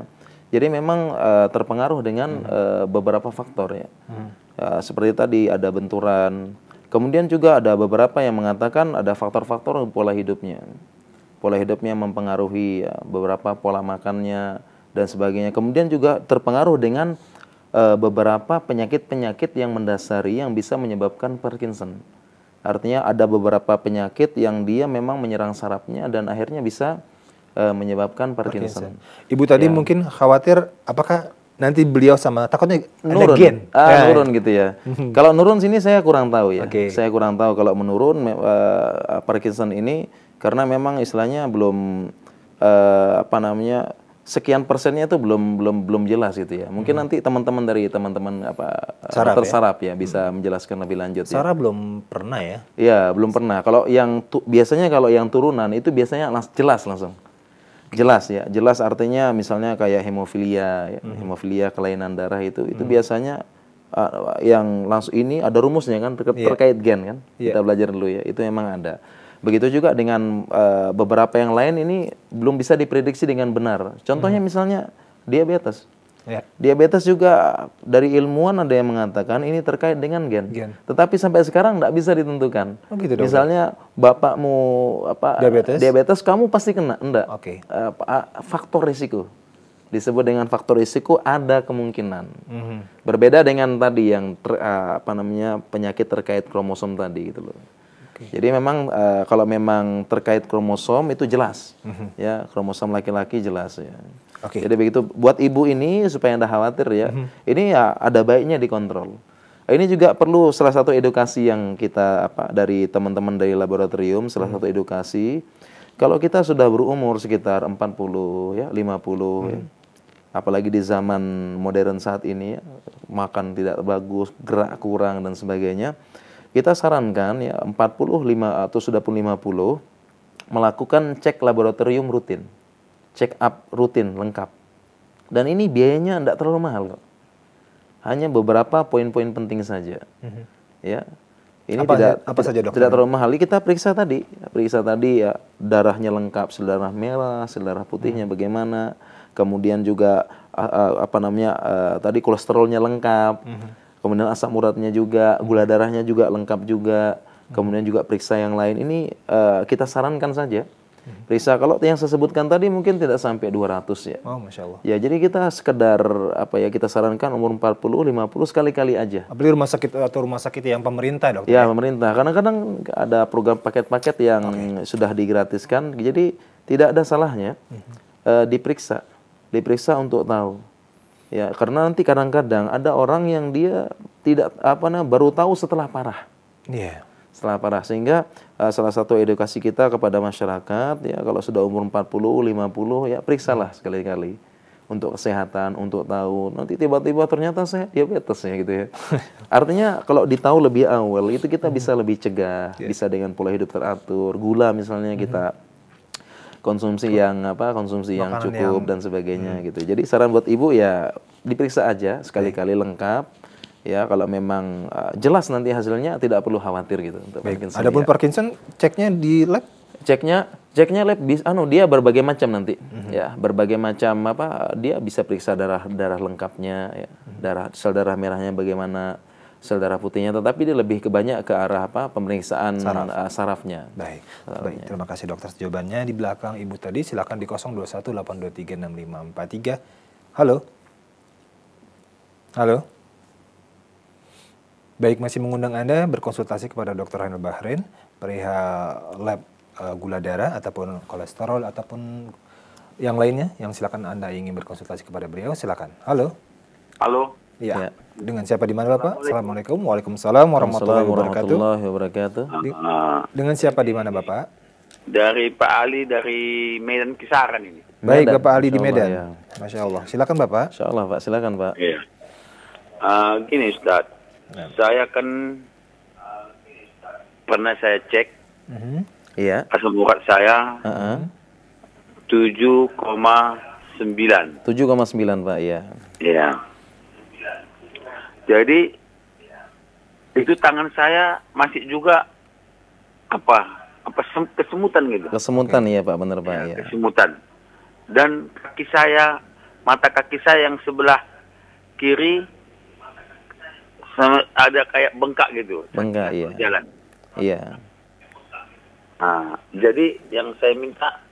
Jadi memang uh, terpengaruh dengan hmm. uh, beberapa faktor ya. Hmm. Uh, seperti tadi ada benturan. Kemudian juga ada beberapa yang mengatakan ada faktor-faktor pola hidupnya. Pola hidupnya mempengaruhi ya, beberapa pola makannya dan sebagainya. Kemudian juga terpengaruh dengan uh, beberapa penyakit-penyakit yang mendasari yang bisa menyebabkan Parkinson. Artinya ada beberapa penyakit yang dia memang menyerang sarafnya dan akhirnya bisa uh, menyebabkan Parkinson. Parkinson. Ibu tadi ya. mungkin khawatir apakah nanti beliau sama takutnya nurun. ada gen. Ah, eh. nurun gitu ya. kalau nurun sini saya kurang tahu ya. Okay. Saya kurang tahu kalau menurun uh, Parkinson ini karena memang istilahnya belum uh, apa namanya sekian persennya itu belum belum belum jelas gitu ya. Mungkin hmm. nanti teman-teman dari teman-teman apa sarap ya? ya bisa hmm. menjelaskan lebih lanjut Sarah ya. belum pernah ya? Iya, belum pernah. Kalau yang tu, biasanya kalau yang turunan itu biasanya jelas langsung. Jelas ya. Jelas artinya misalnya kayak hemofilia ya. hmm. hemofilia kelainan darah itu itu hmm. biasanya uh, yang langsung ini ada rumusnya kan ter yeah. terkait gen kan. Yeah. Kita belajar dulu ya. Itu memang ada. Begitu juga dengan uh, beberapa yang lain ini belum bisa diprediksi dengan benar. Contohnya hmm. misalnya diabetes. Yeah. Diabetes juga dari ilmuwan ada yang mengatakan ini terkait dengan gen. gen. Tetapi sampai sekarang tidak bisa ditentukan. Oh gitu dong. Misalnya bapakmu apa diabetes, diabetes kamu pasti kena, enggak. Okay. Uh, eh, faktor risiko disebut dengan faktor risiko ada kemungkinan. Mm -hmm. Berbeda dengan tadi yang ter, eh, apa namanya penyakit terkait kromosom tadi gitu loh. Okay. Jadi memang uh, kalau memang terkait kromosom itu jelas, mm -hmm. ya kromosom laki-laki jelas ya. Okay. Jadi begitu buat ibu ini supaya anda khawatir ya, mm -hmm. ini ya ada baiknya dikontrol. Ini juga perlu salah satu edukasi yang kita apa dari teman-teman dari laboratorium salah mm -hmm. satu edukasi. Kalau kita sudah berumur sekitar 40 ya 50 mm -hmm. ya, mhm. apalagi di zaman modern saat ini ya, makan tidak bagus, gerak kurang dan sebagainya kita sarankan ya 40 5 atau sudah pun 50 melakukan cek laboratorium rutin. Check up rutin lengkap. Dan ini biayanya tidak terlalu mahal kok. Hanya beberapa poin-poin penting saja. Mm-hmm. Ya. Ini apa, tidak apa saja dokter? Tidak terlalu mahal. Kita periksa tadi, periksa tadi ya darahnya lengkap, sel darah merah, sel darah putihnya hmm. bagaimana, kemudian juga uh, uh, apa namanya uh, tadi kolesterolnya lengkap. Hmm kemudian asam uratnya juga, gula darahnya juga lengkap juga, kemudian juga periksa yang lain. Ini uh, kita sarankan saja. Periksa kalau yang saya sebutkan tadi mungkin tidak sampai 200 ya. Oh, Masya Allah. Ya, jadi kita sekedar apa ya kita sarankan umur 40, 50 sekali-kali aja. Beli rumah sakit eh, atau rumah sakit yang pemerintah dong? Ya, ya, pemerintah. Kadang-kadang ada program paket-paket yang okay. sudah digratiskan. Jadi tidak ada salahnya uh, diperiksa. Diperiksa untuk tahu Ya, karena nanti kadang-kadang ada orang yang dia tidak apa namanya baru tahu setelah parah. Iya. Yeah. Setelah parah sehingga uh, salah satu edukasi kita kepada masyarakat ya kalau sudah umur 40, 50 ya periksalah sekali-kali untuk kesehatan, untuk tahu. Nanti tiba-tiba ternyata saya diabetes ya gitu ya. Artinya kalau ditahu lebih awal itu kita bisa hmm. lebih cegah, yeah. bisa dengan pola hidup teratur, gula misalnya kita mm -hmm konsumsi yang apa konsumsi yang cukup yang... dan sebagainya hmm. gitu. Jadi saran buat ibu ya diperiksa aja sekali-kali lengkap ya kalau memang uh, jelas nanti hasilnya tidak perlu khawatir gitu untuk Baik. Parkinson. Adapun ya. Parkinson ceknya di lab ceknya ceknya lab bis anu dia berbagai macam nanti hmm ya berbagai macam apa dia bisa periksa darah darah lengkapnya ya. Mhm. darah sel darah merahnya bagaimana sel darah putihnya, tetapi dia lebih kebanyak ke arah apa pemeriksaan saraf. uh, sarafnya. Baik, sarafnya. baik. Terima kasih dokter jawabannya di belakang ibu tadi. Silakan di 0218236543. Halo, halo. Baik, masih mengundang anda berkonsultasi kepada dokter Hanil Bahrain perihal lab eh, gula darah ataupun kolesterol ataupun yang lainnya yang silakan anda ingin berkonsultasi kepada beliau silakan. Halo. Halo. Ya. ya. Dengan siapa di mana Bapak? Assalamualaikum. Waalaikumsalam warahmatullahi wabarakatuh. Warahmatullahi wabarakatuh. Di, ah. dengan siapa di mana Bapak? Dari Pak Ali dari Medan Kisaran ini. Baik Medan. Bapak Ali di Medan. Allah, ya. Masya Allah. Silakan Bapak. Insya Allah Pak. Silakan Pak. Iya. Uh, gini Ustaz. Ya. Saya kan ah, pernah saya cek. Mhm. Iya. Uh -huh. Iya. Asam urat saya uh -huh. 7,9. 7,9 Pak, iya. Iya. Jadi itu tangan saya masih juga apa apa kesemutan gitu. Kesemutan ya Pak, benar Pak. Ya, ya. Kesemutan. Dan kaki saya, mata kaki saya yang sebelah kiri ada kayak bengkak gitu. Bengkak iya. Jalan. Iya. Nah, jadi yang saya minta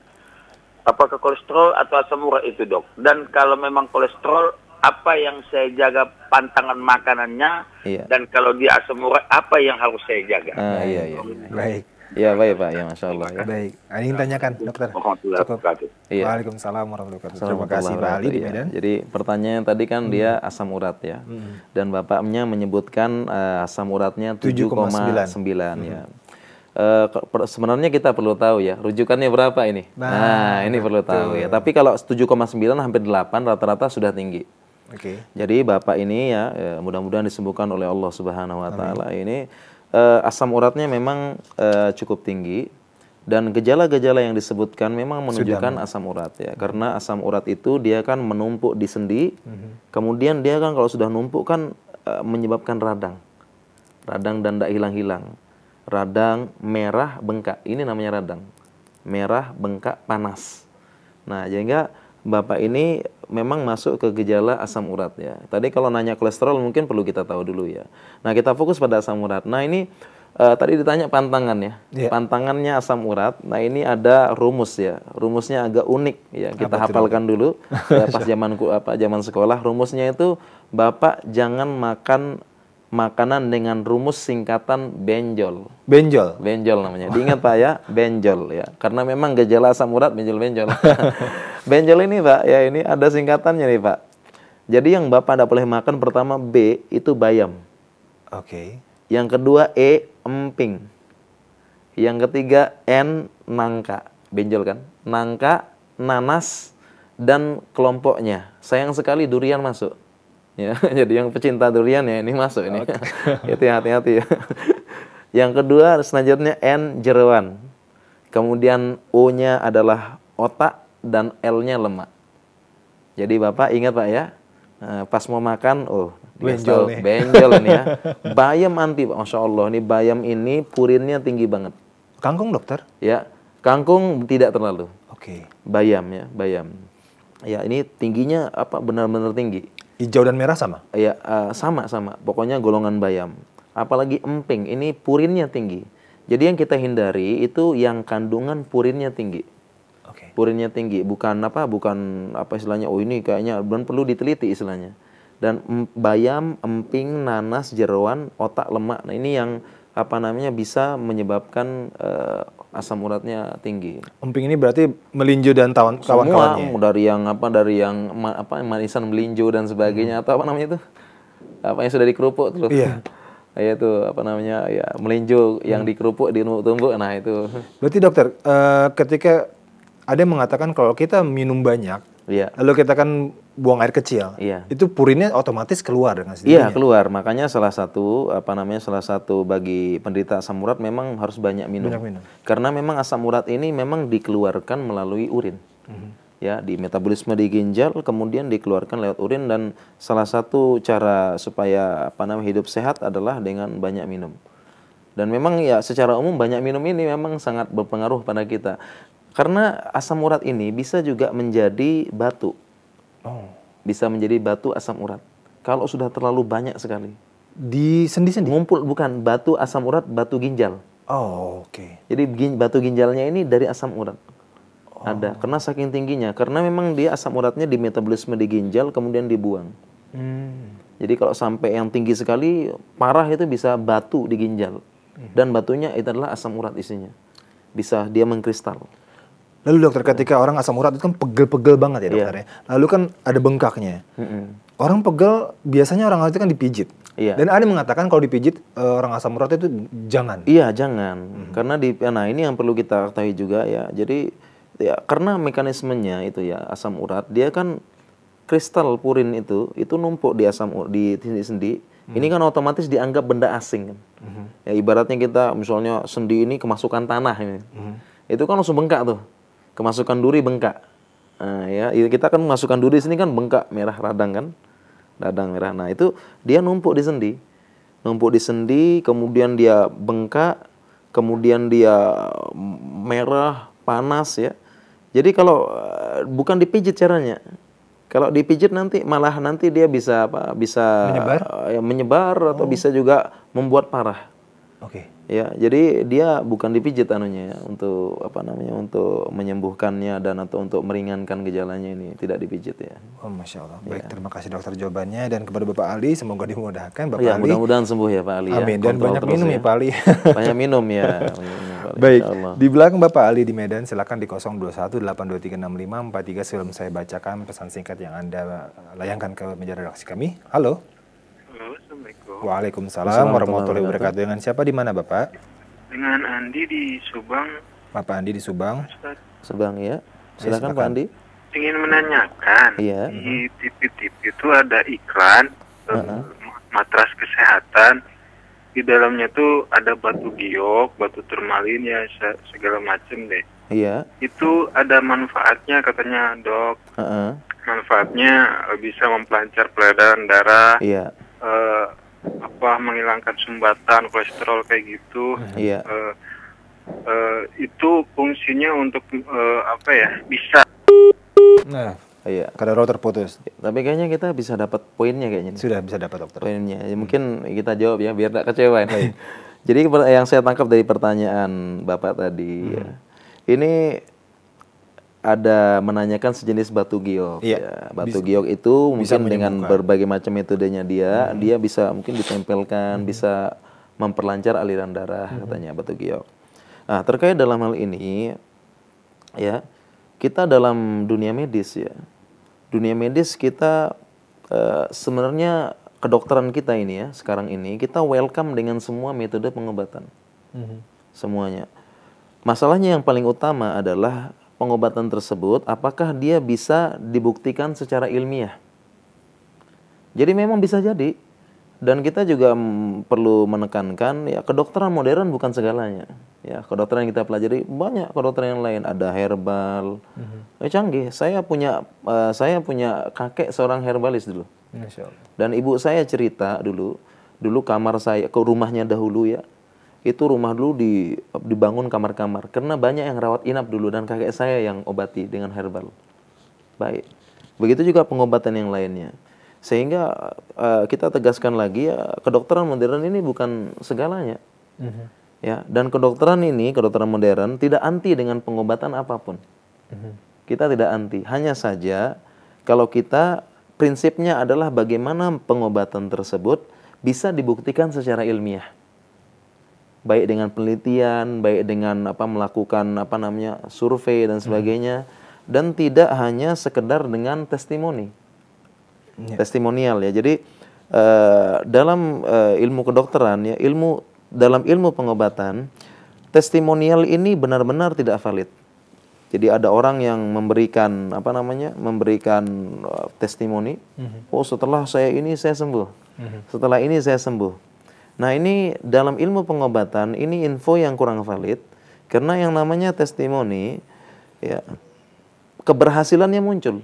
apakah kolesterol atau asam urat itu dok? Dan kalau memang kolesterol apa yang saya jaga pantangan makanannya iya. dan kalau dia asam urat apa yang harus saya jaga. Ah, iya, iya. iya. Baik. Ya baik Pak, ya Masya Allah ya. Baik, ada yang tanyakan dokter? Cukup. Iya. Waalaikumsalam warahmatullahi wabarakatuh. Terima kasih Pak Ali Ya. Jadi pertanyaan tadi kan hmm. dia asam urat ya. Hmm. Dan Bapaknya menyebutkan uh, asam uratnya 7,9 hmm. ya. Uh, sebenarnya kita perlu tahu ya, rujukannya berapa ini? Nah, nah ini perlu tahu ya. Tapi kalau 7,9 hampir 8 rata-rata sudah tinggi. Okay. Jadi bapak ini ya, ya, mudah-mudahan disembuhkan oleh Allah Subhanahu Wa Taala ini uh, asam uratnya memang uh, cukup tinggi dan gejala-gejala yang disebutkan memang menunjukkan Sudah. asam urat ya hmm. karena asam urat itu dia kan menumpuk di sendi hmm. kemudian dia kan kalau sudah numpuk kan uh, menyebabkan radang radang dan tidak hilang-hilang radang merah bengkak ini namanya radang merah bengkak panas nah jadi enggak Bapak ini memang masuk ke gejala asam urat ya. Tadi kalau nanya kolesterol mungkin perlu kita tahu dulu ya. Nah kita fokus pada asam urat. Nah ini uh, tadi ditanya pantangan ya. Yeah. Pantangannya asam urat. Nah ini ada rumus ya. Rumusnya agak unik ya. Kita apa hafalkan itu? dulu ya, pas zaman apa zaman sekolah. Rumusnya itu bapak jangan makan makanan dengan rumus singkatan benjol. Benjol. Benjol namanya. Oh. Diingat Pak ya, benjol ya. Karena memang gejala asam urat benjol-benjol. benjol ini Pak, ya ini ada singkatannya nih Pak. Jadi yang Bapak tidak boleh makan pertama B itu bayam. Oke. Okay. Yang kedua E emping. Yang ketiga N nangka. Benjol kan? Nangka, nanas dan kelompoknya. Sayang sekali durian masuk ya jadi yang pecinta durian ya ini masuk ini okay. itu hati-hati ya yang kedua selanjutnya n jeruan kemudian o nya adalah otak dan l nya lemak jadi bapak ingat pak ya eh, pas mau makan oh benjol nih. benjol ini ya bayam anti pak masya allah ini bayam ini purinnya tinggi banget kangkung dokter ya kangkung tidak terlalu oke okay. bayam ya bayam ya ini tingginya apa benar-benar tinggi Hijau dan merah sama? Iya, uh, sama sama. Pokoknya golongan bayam. Apalagi emping, ini purinnya tinggi. Jadi yang kita hindari itu yang kandungan purinnya tinggi. Okay. Purinnya tinggi, bukan apa, bukan apa istilahnya. Oh ini kayaknya dan perlu diteliti istilahnya. Dan bayam, emping, nanas, jeruan, otak lemak. Nah ini yang apa namanya bisa menyebabkan uh, asam uratnya tinggi. Emping ini berarti melinjo dan tawan kawan-kawannya. Semua ya? dari yang apa dari yang ma, apa manisan melinjo dan sebagainya hmm. atau apa namanya itu? Apa yang sudah dikerupuk tuh. Iya. ya itu apa namanya ya melinjo yang hmm. dikerupuk tumbuk nah itu. Berarti dokter, uh, ketika ada yang mengatakan kalau kita minum banyak Iya. Lalu kita kan buang air kecil. Iya. Itu purinnya otomatis keluar dengan sendirinya. Iya, keluar. Makanya salah satu apa namanya salah satu bagi penderita asam urat memang harus banyak minum. Banyak minum. Karena memang asam urat ini memang dikeluarkan melalui urin. Mm-hmm ya di metabolisme di ginjal kemudian dikeluarkan lewat urin dan salah satu cara supaya apa namanya hidup sehat adalah dengan banyak minum dan memang ya secara umum banyak minum ini memang sangat berpengaruh pada kita karena asam urat ini bisa juga menjadi batu. Oh. Bisa menjadi batu asam urat. Kalau sudah terlalu banyak sekali. Di sendi-sendi? Ngumpul, bukan. Batu asam urat, batu ginjal. Oh, oke. Okay. Jadi batu ginjalnya ini dari asam urat. Oh. Ada, karena saking tingginya. Karena memang dia asam uratnya di metabolisme di ginjal, kemudian dibuang. Hmm. Jadi kalau sampai yang tinggi sekali, parah itu bisa batu di ginjal. Hmm. Dan batunya itu adalah asam urat isinya. Bisa dia mengkristal. Lalu dokter ketika orang asam urat itu kan pegel-pegel banget ya iya. dokter yeah. Lalu kan ada bengkaknya. Mm-hmm. Orang pegel biasanya orang itu kan dipijit. Yeah. Dan ada yang mengatakan kalau dipijit e, orang asam urat itu jangan. Iya, jangan. Mm-hmm. Karena di ya, nah ini yang perlu kita ketahui juga ya. Jadi ya karena mekanismenya itu ya asam urat dia kan kristal purin itu itu numpuk di asam di sendi-sendi. Mm-hmm. Ini kan otomatis dianggap benda asing kan. Mm-hmm. Ya ibaratnya kita misalnya sendi ini kemasukan tanah ini. Mm-hmm. Itu kan langsung bengkak tuh kemasukan duri bengkak. Nah, ya, ya kita kan masukkan duri sini kan bengkak merah radang kan, radang merah. Nah itu dia numpuk di sendi, numpuk di sendi, kemudian dia bengkak, kemudian dia merah panas ya. Jadi kalau eh, bukan dipijit caranya, kalau dipijit nanti malah nanti dia bisa apa bisa menyebar, eh, ya, menyebar atau oh. bisa juga membuat parah. Oke. Okay. Ya, jadi dia bukan dipijit anunya ya untuk apa namanya untuk menyembuhkannya dan atau untuk meringankan gejalanya ini tidak dipijit ya. Oh, masya Allah. Baik, ya. terima kasih dokter jawabannya dan kepada Bapak Ali semoga dimudahkan Bapak ya, Ali. Mudah-mudahan sembuh ya Pak Ali. Ya. Amin. Ya. Dan banyak minum ya. ya Pak Ali. banyak minum ya. Baik. Di belakang Bapak Ali di Medan silakan di 0218236543 sebelum saya bacakan pesan singkat yang anda eh, layangkan ke meja redaksi kami. Halo. Waalaikumsalam warahmatullahi wabarakatuh. Dengan siapa di mana Bapak? Dengan Andi di Subang. Bapak Andi di Subang. Ustaz. Subang ya. ya. Silakan, Pak Andi. Ingin menanyakan. Iya. Di TV-TV itu ada iklan uh eh, -huh. matras kesehatan. Di dalamnya tuh ada batu giok, batu turmalin ya segala macam deh. Iya. Itu ada manfaatnya katanya dok. Uh -uh. Manfaatnya eh, bisa memperlancar peredaran darah. Iya. Uh, apa menghilangkan sumbatan kolesterol kayak gitu hmm. iya. uh, uh, itu fungsinya untuk uh, apa ya bisa nah Iya. Karena router putus. Tapi kayaknya kita bisa dapat poinnya kayaknya. Sudah bisa dapat dokter. Poinnya. Ya, mungkin hmm. kita jawab ya biar tidak kecewa. Jadi yang saya tangkap dari pertanyaan Bapak tadi hmm. ya. Ini ada menanyakan sejenis batu giok. Ya. Ya, batu giok itu mungkin dengan berbagai macam metodenya dia, hmm. dia bisa mungkin ditempelkan, hmm. bisa memperlancar aliran darah hmm. katanya batu giok. Nah, terkait dalam hal ini ya, kita dalam dunia medis ya. Dunia medis kita uh, sebenarnya kedokteran kita ini ya sekarang ini kita welcome dengan semua metode pengobatan. Hmm. Semuanya. Masalahnya yang paling utama adalah pengobatan tersebut apakah dia bisa dibuktikan secara ilmiah. Jadi memang bisa jadi dan kita juga perlu menekankan ya kedokteran modern bukan segalanya. Ya, kedokteran yang kita pelajari banyak kedokteran yang lain ada herbal. Mm-hmm. Eh, canggih. Saya punya uh, saya punya kakek seorang herbalis dulu. Dan ibu saya cerita dulu, dulu kamar saya ke rumahnya dahulu ya itu rumah dulu di, dibangun kamar-kamar karena banyak yang rawat inap dulu dan kakek saya yang obati dengan herbal. Baik. Begitu juga pengobatan yang lainnya. Sehingga uh, kita tegaskan lagi ya kedokteran modern ini bukan segalanya. Mm -hmm. Ya, dan kedokteran ini, kedokteran modern tidak anti dengan pengobatan apapun. Mm -hmm. Kita tidak anti, hanya saja kalau kita prinsipnya adalah bagaimana pengobatan tersebut bisa dibuktikan secara ilmiah baik dengan penelitian, baik dengan apa melakukan apa namanya survei dan hmm. sebagainya hmm. dan tidak hanya sekedar dengan testimoni. Yeah. Testimonial ya. Jadi uh, dalam uh, ilmu kedokteran ya, ilmu dalam ilmu pengobatan testimonial ini benar-benar tidak valid. Jadi ada orang yang memberikan apa namanya? memberikan uh, testimoni, -hmm. "Oh, setelah saya ini saya sembuh." -hmm. Setelah ini saya sembuh Nah ini dalam ilmu pengobatan ini info yang kurang valid karena yang namanya testimoni ya keberhasilannya muncul.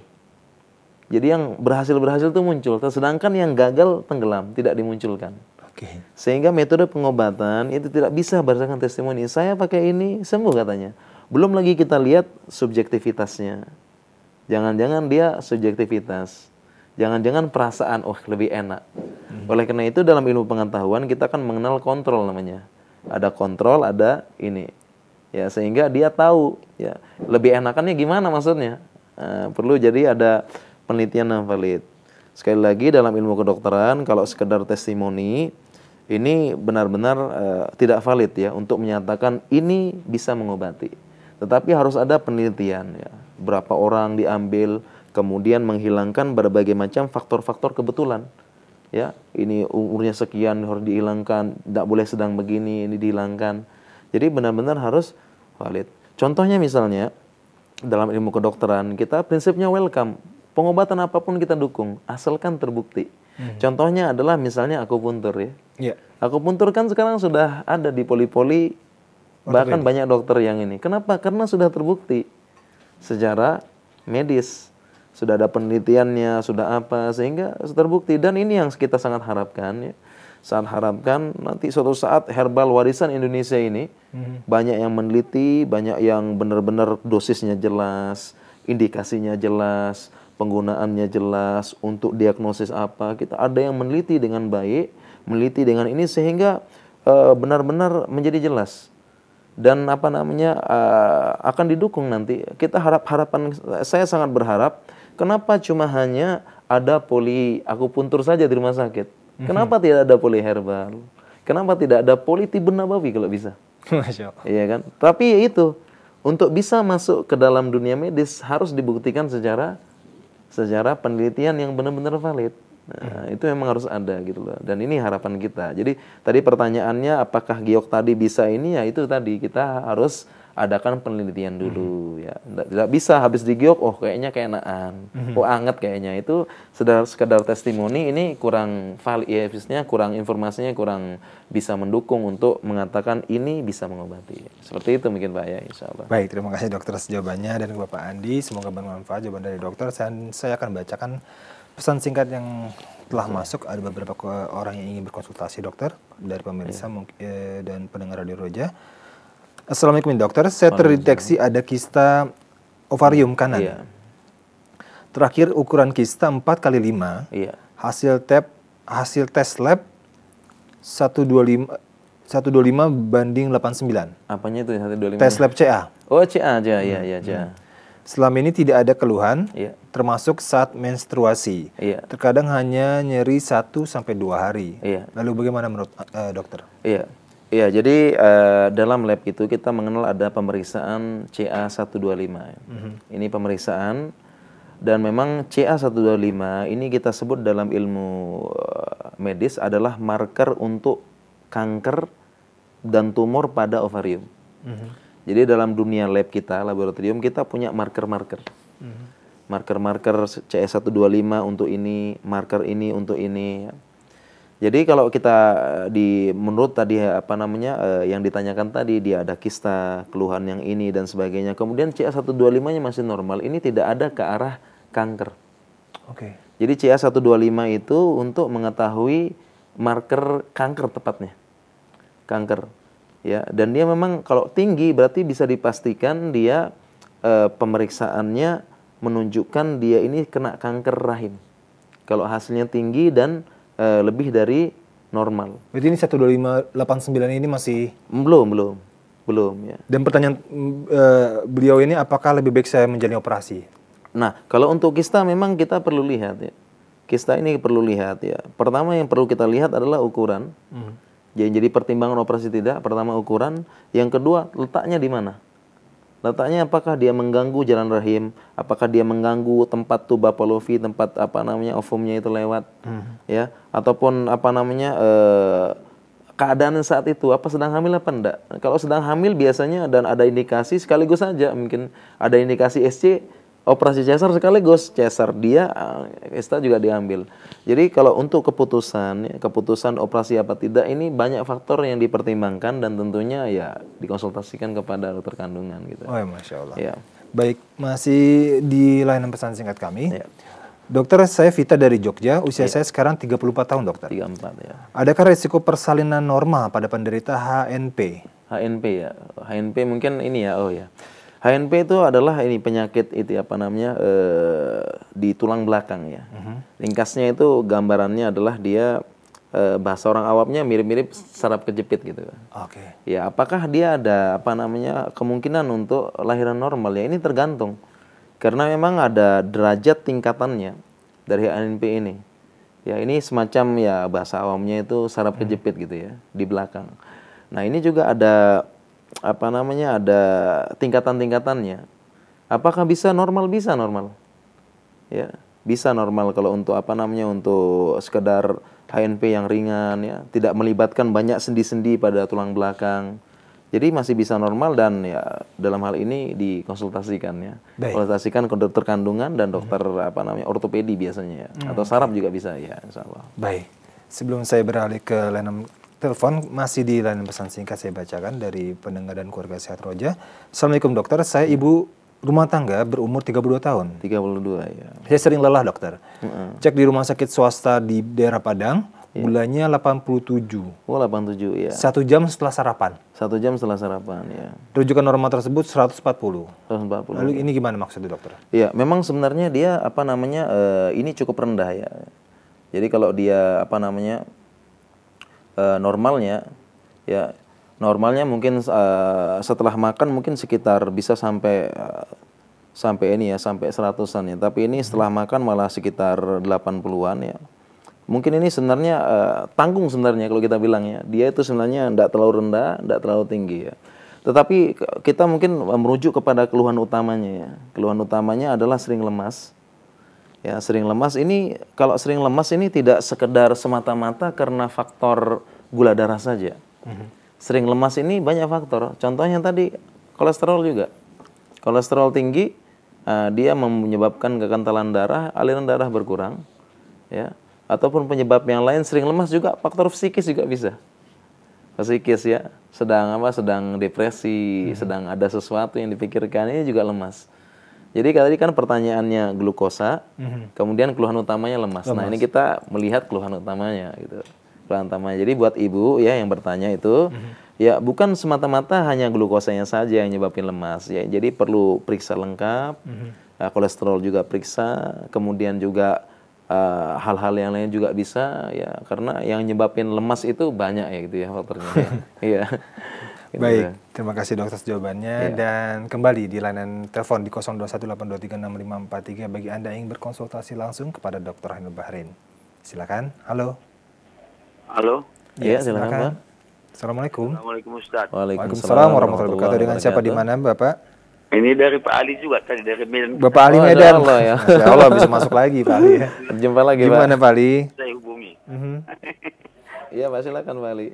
Jadi yang berhasil-berhasil itu muncul, sedangkan yang gagal tenggelam tidak dimunculkan. oke Sehingga metode pengobatan itu tidak bisa berdasarkan testimoni. Saya pakai ini sembuh katanya. Belum lagi kita lihat subjektivitasnya. Jangan-jangan dia subjektivitas. Jangan-jangan perasaan, oh lebih enak. Hmm. Oleh karena itu dalam ilmu pengetahuan kita akan mengenal kontrol namanya. Ada kontrol, ada ini. Ya, sehingga dia tahu ya lebih enakannya gimana maksudnya. Uh, perlu jadi ada penelitian yang valid. Sekali lagi dalam ilmu kedokteran kalau sekedar testimoni ini benar-benar uh, tidak valid ya untuk menyatakan ini bisa mengobati. Tetapi harus ada penelitian ya. Berapa orang diambil, kemudian menghilangkan berbagai macam faktor-faktor kebetulan ya ini umurnya sekian harus dihilangkan tidak boleh sedang begini ini dihilangkan jadi benar-benar harus valid contohnya misalnya dalam ilmu kedokteran kita prinsipnya welcome pengobatan apapun kita dukung asalkan terbukti hmm. contohnya adalah misalnya aku puntur ya yeah. puntur kan sekarang sudah ada di poli-poli bahkan banyak dokter yang ini kenapa karena sudah terbukti sejarah medis sudah ada penelitiannya, sudah apa sehingga terbukti dan ini yang kita sangat harapkan ya. Sangat harapkan nanti suatu saat herbal warisan Indonesia ini hmm. banyak yang meneliti, banyak yang benar-benar dosisnya jelas, indikasinya jelas, penggunaannya jelas, untuk diagnosis apa. Kita ada yang meneliti dengan baik, meneliti dengan ini sehingga eh, benar-benar uh, menjadi jelas dan apa namanya uh, akan didukung nanti. Kita harap harapan saya sangat berharap Kenapa cuma hanya ada poli aku puntur saja di rumah sakit? Mhm. Kenapa tidak ada poli herbal? Kenapa tidak ada poli tibun nabawi kalau bisa? Iya kan? Tapi ya itu untuk bisa masuk ke dalam dunia medis harus dibuktikan secara secara penelitian yang benar-benar valid. Nah, mhm. itu memang harus ada gitu loh. Dan ini harapan kita. Jadi tadi pertanyaannya apakah giok tadi bisa ini ya itu tadi kita harus adakan penelitian dulu hmm. ya tidak bisa habis digiok oh kayaknya keenaan hmm. oh anget kayaknya itu sekedar sekedar testimoni ini kurang file ya, kurang informasinya kurang bisa mendukung untuk mengatakan ini bisa mengobati seperti itu mungkin Pak ya Insya Allah baik terima kasih dokter jawabannya dan Bapak Andi semoga bermanfaat jawaban dari dokter saya, saya akan bacakan pesan singkat yang telah hmm. masuk ada beberapa orang yang ingin berkonsultasi dokter dari pemirsa hmm. mungkin, eh, dan pendengar radio Roja Assalamualaikum dokter, saya terdeteksi ada kista ovarium iya. kanan. Iya. Terakhir ukuran kista 4 kali 5. Iya. Hasil tab hasil tes lab 125 125 banding 89. Apanya itu 125? Tes lab CA. Oh, CA aja, iya, hmm. ya, ya, CA. Hmm. Selama ini tidak ada keluhan, iya. termasuk saat menstruasi. Iya. Terkadang hanya nyeri 1 sampai 2 hari. Iya. Lalu bagaimana menurut uh, dokter? Iya. Iya, jadi uh, dalam lab itu kita mengenal ada pemeriksaan CA125. Mm-hmm. Ini pemeriksaan dan memang CA125 ini kita sebut dalam ilmu eh, medis adalah marker untuk kanker dan tumor pada ovarium. Mm-hmm. Jadi dalam dunia lab kita, laboratorium kita punya marker-marker. Mm-hmm. Marker-marker CA125 untuk ini, marker ini untuk ini. Jadi kalau kita eh, di menurut tadi eh, apa namanya eh, yang ditanyakan tadi dia ada kista, keluhan yang ini dan sebagainya. Kemudian CA125-nya masih normal. Ini tidak ada ke arah kanker. Oke. Okay. Jadi CA125 itu untuk mengetahui marker kanker tepatnya. Kanker. Ya, dan dia memang kalau tinggi berarti bisa dipastikan dia eh, pemeriksaannya menunjukkan dia ini kena kanker rahim. Kalau hasilnya tinggi dan uh, lebih dari normal. Jadi ini 12589 ini masih mm, belum belum belum ya. Dan pertanyaan uh, beliau ini apakah lebih baik saya menjalani operasi? Nah, kalau untuk kista memang kita perlu lihat ya. Kista ini perlu lihat ya. Pertama yang perlu kita lihat adalah ukuran. Mm. Jadi, jadi pertimbangan operasi tidak. Pertama ukuran, yang kedua letaknya di mana? letaknya apakah dia mengganggu jalan rahim, apakah dia mengganggu tempat tuba polofi, tempat apa namanya ovumnya itu lewat, hmm. ya, ataupun apa namanya eh, keadaan saat itu apa sedang hamil apa enggak. Kalau sedang hamil biasanya dan ada indikasi sekaligus saja mungkin ada indikasi SC operasi cesar sekaligus cesar dia kita eh, juga diambil. Jadi kalau untuk keputusan ya, keputusan operasi apa tidak ini banyak faktor yang dipertimbangkan dan tentunya ya dikonsultasikan kepada dokter kandungan gitu. Oh ya masya Allah. Ya. Baik masih di layanan pesan singkat kami. Ya. Dokter, saya Vita dari Jogja. Usia ya. saya sekarang 34 tahun, dokter. 34, ya. Adakah resiko persalinan normal pada penderita HNP? HNP ya. HNP mungkin ini ya, oh ya HNP itu adalah ini penyakit itu apa namanya e, di tulang belakang ya. Uh-huh. itu gambarannya adalah dia e, bahasa orang awamnya mirip-mirip sarap kejepit gitu. Oke. Okay. Ya apakah dia ada apa namanya kemungkinan untuk lahiran normal ya ini tergantung karena memang ada derajat tingkatannya dari HNP ini. Ya ini semacam ya bahasa awamnya itu saraf mhm. kejepit gitu ya di belakang. Nah ini juga ada apa namanya ada tingkatan-tingkatannya. Apakah bisa normal? Bisa normal. Ya, bisa normal kalau untuk apa namanya untuk sekedar HNP yang ringan ya, tidak melibatkan banyak sendi-sendi pada tulang belakang. Jadi masih bisa normal dan ya dalam hal ini dikonsultasikan ya. Baik. Konsultasikan ke dokter kandungan dan dokter hmm. apa namanya ortopedi biasanya ya. Hmm. Atau saraf juga bisa ya insyaallah. Baik. Sebelum saya beralih ke lenum telepon masih di layanan pesan singkat saya bacakan dari pendengar dan keluarga sehat Roja. Assalamualaikum dokter, saya ibu rumah tangga berumur 32 tahun. 32 ya. Saya sering lelah dokter. Mm -hmm. Cek di rumah sakit swasta di daerah Padang, yeah. bulannya 87. Oh 87 ya. Satu jam setelah sarapan. Satu jam setelah sarapan ya. Rujukan normal tersebut 140. 140. Lalu ini gimana maksudnya dokter? Iya, memang sebenarnya dia apa namanya uh, ini cukup rendah ya. Jadi kalau dia apa namanya uh, normalnya ya normalnya mungkin uh, setelah makan mungkin sekitar bisa sampai uh, sampai ini ya sampai seratusan ya tapi ini setelah makan malah sekitar 80-an ya mungkin ini sebenarnya uh, tanggung sebenarnya kalau kita bilang ya dia itu sebenarnya tidak terlalu rendah tidak terlalu tinggi ya tetapi kita mungkin merujuk kepada keluhan utamanya ya keluhan utamanya adalah sering lemas Ya, sering lemas ini kalau sering lemas ini tidak sekedar semata-mata karena faktor gula darah saja. Mm-hmm. Sering lemas ini banyak faktor. Contohnya tadi kolesterol juga. Kolesterol tinggi uh, dia menyebabkan kekentalan darah, aliran darah berkurang, ya. Ataupun penyebab yang lain sering lemas juga faktor psikis juga bisa. Psikis ya, sedang apa? Sedang depresi, mm-hmm. sedang ada sesuatu yang dipikirkan ini juga lemas. Jadi tadi kan pertanyaannya glukosa, mm-hmm. kemudian keluhan utamanya lemas. lemas. Nah ini kita melihat keluhan utamanya gitu, keluhan utamanya. Jadi buat ibu ya yang bertanya itu, mm-hmm. ya bukan semata-mata hanya glukosanya saja yang nyebabin lemas. Ya jadi perlu periksa lengkap, mm-hmm. kolesterol juga periksa, kemudian juga uh, hal-hal yang lain juga bisa ya karena yang nyebabin lemas itu banyak ya gitu ya faktornya. Ya. Iya. Gitu Baik, terima kasih dokter jawabannya. Ya. Dan kembali di layanan telepon di 0218236543 bagi Anda yang ingin berkonsultasi langsung kepada Dr. Hanul Bahrain. Silakan. Halo. Halo. Iya, ya, silakan. silakan. Assalamualaikum. Assalamualaikum Ustaz. Waalaikumsalam warahmatullahi wabarakatuh. Dengan siapa di mana Bapak? Ini dari Pak Ali juga tadi dari Medan. Bapak Ali oh, Medan. Allah ya. Masya Allah bisa masuk lagi Pak Ali. Ya. Jumpa lagi Gimana, Pak. Gimana Pak Ali? Saya hubungi. Mhm. Iya, Mm -hmm. Pak silakan Pak Ali.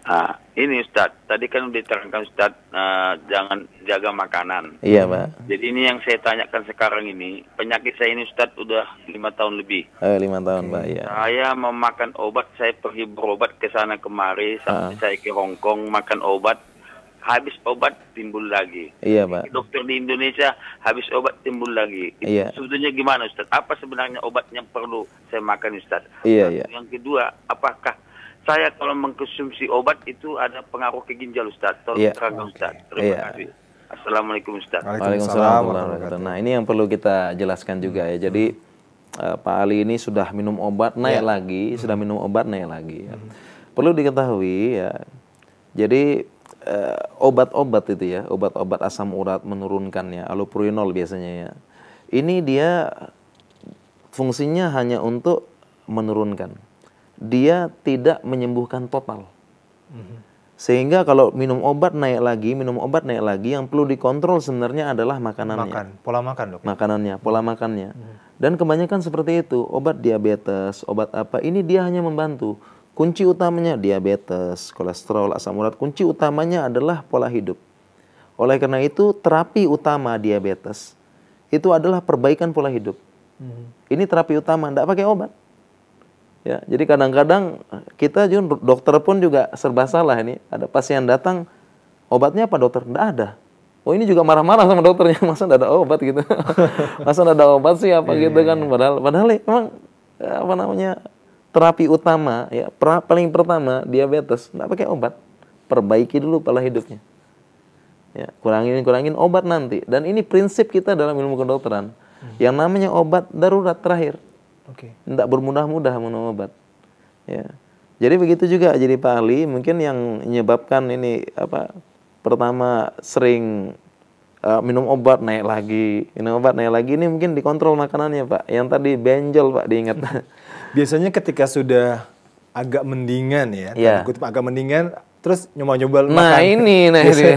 Ah, ini Ustad, tadi kan diterangkan Ustaz uh, ah, jangan jaga makanan. Iya, Pak. Jadi ini yang saya tanyakan sekarang ini, penyakit saya ini Ustad udah lima tahun lebih. Eh, lima tahun, Pak, iya. Saya memakan obat, saya pergi berobat ke sana kemari, sampai uh. saya ke Hong Kong makan obat, habis obat timbul lagi. Iya, Pak. Dokter di Indonesia habis obat timbul lagi. iya. Sebetulnya gimana, Ustaz? Apa sebenarnya obat yang perlu saya makan, Ustaz? Iya, iya. Yang kedua, apakah saya kalau mengkonsumsi obat itu ada pengaruh ke ginjal Ustaz. Tolong yeah. terangkan okay. Ustaz. Terima yeah. kasih. Assalamualaikum Ustaz. Waalaikumsalam. Waalaikumsalam. Nah ini yang perlu kita jelaskan juga ya. Hmm. Jadi uh, Pak Ali ini sudah minum obat naik yeah. lagi, hmm. sudah minum obat naik lagi. Ya. Hmm. Perlu diketahui ya. Jadi eh, obat-obat uh, itu ya, obat-obat asam urat menurunkannya, allopurinol biasanya ya. Ini dia fungsinya hanya untuk menurunkan dia tidak menyembuhkan total. Mhm. Sehingga kalau minum obat naik lagi, minum obat naik lagi, yang perlu dikontrol sebenarnya adalah makanannya. Makan, pola makan dok. Ya? Makanannya, pola makannya. Mhm. Dan kebanyakan seperti itu, obat diabetes, obat apa, ini dia hanya membantu. Kunci utamanya diabetes, kolesterol, asam urat, kunci utamanya adalah pola hidup. Oleh karena itu, terapi utama diabetes itu adalah perbaikan pola hidup. Mhm. Ini terapi utama, tidak pakai obat. Ya, jadi kadang-kadang kita juga dokter pun juga serba salah ini. Ada pasien datang, obatnya apa dokter? Tidak ada. Oh ini juga marah-marah sama dokternya, masa tidak ada obat gitu. masa tidak ada obat sih apa iya, gitu iya, kan. Iya. Padahal, padahal ya, emang ya, apa namanya terapi utama ya pra, paling pertama diabetes tidak pakai obat perbaiki dulu pola hidupnya ya kurangin kurangin obat nanti dan ini prinsip kita dalam ilmu kedokteran hmm. yang namanya obat darurat terakhir Okay. Tidak bermudah-mudah minum obat. Ya. Jadi begitu juga jadi Pak Ali mungkin yang menyebabkan ini apa pertama sering uh, minum obat naik lagi minum obat naik lagi ini mungkin dikontrol makanannya Pak yang tadi benjol Pak diingat biasanya ketika sudah agak mendingan ya ya. kutip agak mendingan terus nyoba-nyoba nah makan. ini nah ini ya,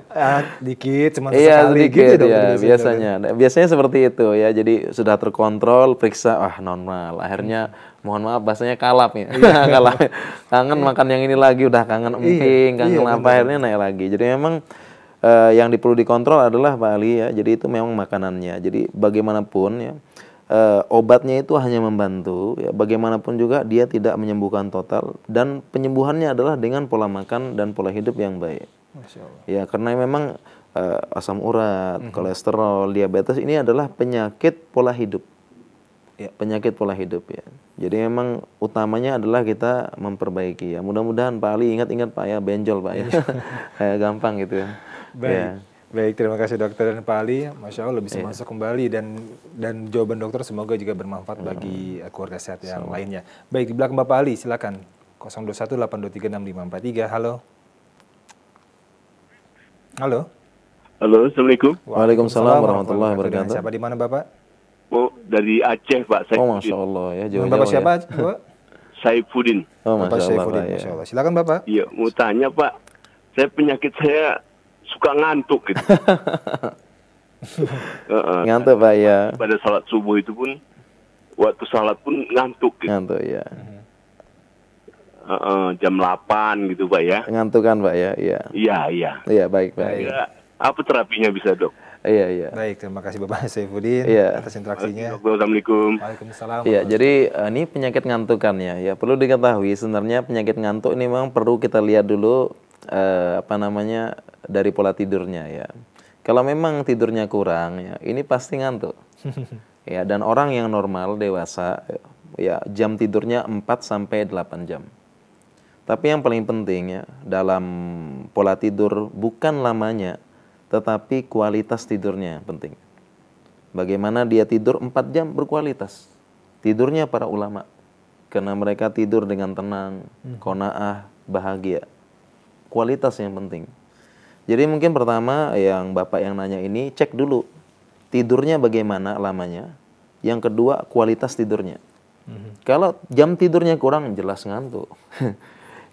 dikit cuma iya, sekali gitu dikit, gitu ya, dong, iya, biasanya dong. biasanya seperti itu ya jadi sudah terkontrol periksa wah normal akhirnya hmm. mohon maaf bahasanya kalap ya iya. kalap kangen makan yang ini lagi udah kangen iya. emping kangen iya, apa akhirnya naik lagi jadi memang uh, yang perlu dikontrol adalah Pak Ali ya jadi itu memang makanannya jadi bagaimanapun ya e, obatnya itu hanya membantu ya bagaimanapun juga dia tidak menyembuhkan total dan penyembuhannya adalah dengan pola makan dan pola hidup yang baik ya karena memang e, asam urat -hmm. kolesterol diabetes ini adalah penyakit pola hidup ya. penyakit pola hidup ya jadi memang utamanya adalah kita memperbaiki ya mudah-mudahan Pak Ali ingat-ingat Pak ya benjol Pak ya iya. eh, gampang gitu ya baik ya. Baik, terima kasih dokter dan Pak Ali. Masya Allah bisa yeah. masuk kembali dan dan jawaban dokter semoga juga bermanfaat hmm. bagi iya. keluarga sehat yang so. lainnya. Baik, di belakang Bapak Ali silakan. 021 Halo. Halo. Halo, Assalamualaikum. Waalaikumsalam warahmatullahi wabarakatuh. Siapa di mana Bapak? Oh, dari Aceh Pak. saya Oh, Masya Allah ya. Jauh -jauh Bapak ya. siapa? Ya. Saifuddin. Oh, Masya Allah, Masya ya. Allah. Silakan Bapak. Iya, mau tanya Pak. Saya penyakit saya suka ngantuk gitu. uh, ngantuk Pak ya. Pada salat subuh itu pun waktu salat pun ngantuk gitu. Ngantuk ya. Uh, uh, jam 8 gitu Pak ya. Ngantuk kan Pak ya? Iya. Iya, iya. Iya, baik, baik. Ya, apa terapinya bisa, Dok? Iya, iya. Baik, terima kasih Bapak Saifuddin iya. atas interaksinya. Assalamualaikum. Waalaikumsalam. Iya, jadi eh, ini penyakit ya ya. Perlu diketahui sebenarnya penyakit ngantuk ini memang perlu kita lihat dulu uh, apa namanya dari pola tidurnya ya. Kalau memang tidurnya kurang ya, ini pasti ngantuk. ya, dan orang yang normal dewasa ya jam tidurnya 4 sampai 8 jam. Tapi yang paling penting ya, dalam pola tidur bukan lamanya, tetapi kualitas tidurnya penting. Bagaimana dia tidur 4 jam berkualitas. Tidurnya para ulama. Karena mereka tidur dengan tenang, hmm. kona'ah, bahagia kualitas yang penting. Jadi mungkin pertama yang Bapak yang nanya ini cek dulu tidurnya bagaimana lamanya. Yang kedua kualitas tidurnya. Mm-hmm. Kalau jam tidurnya kurang jelas ngantuk.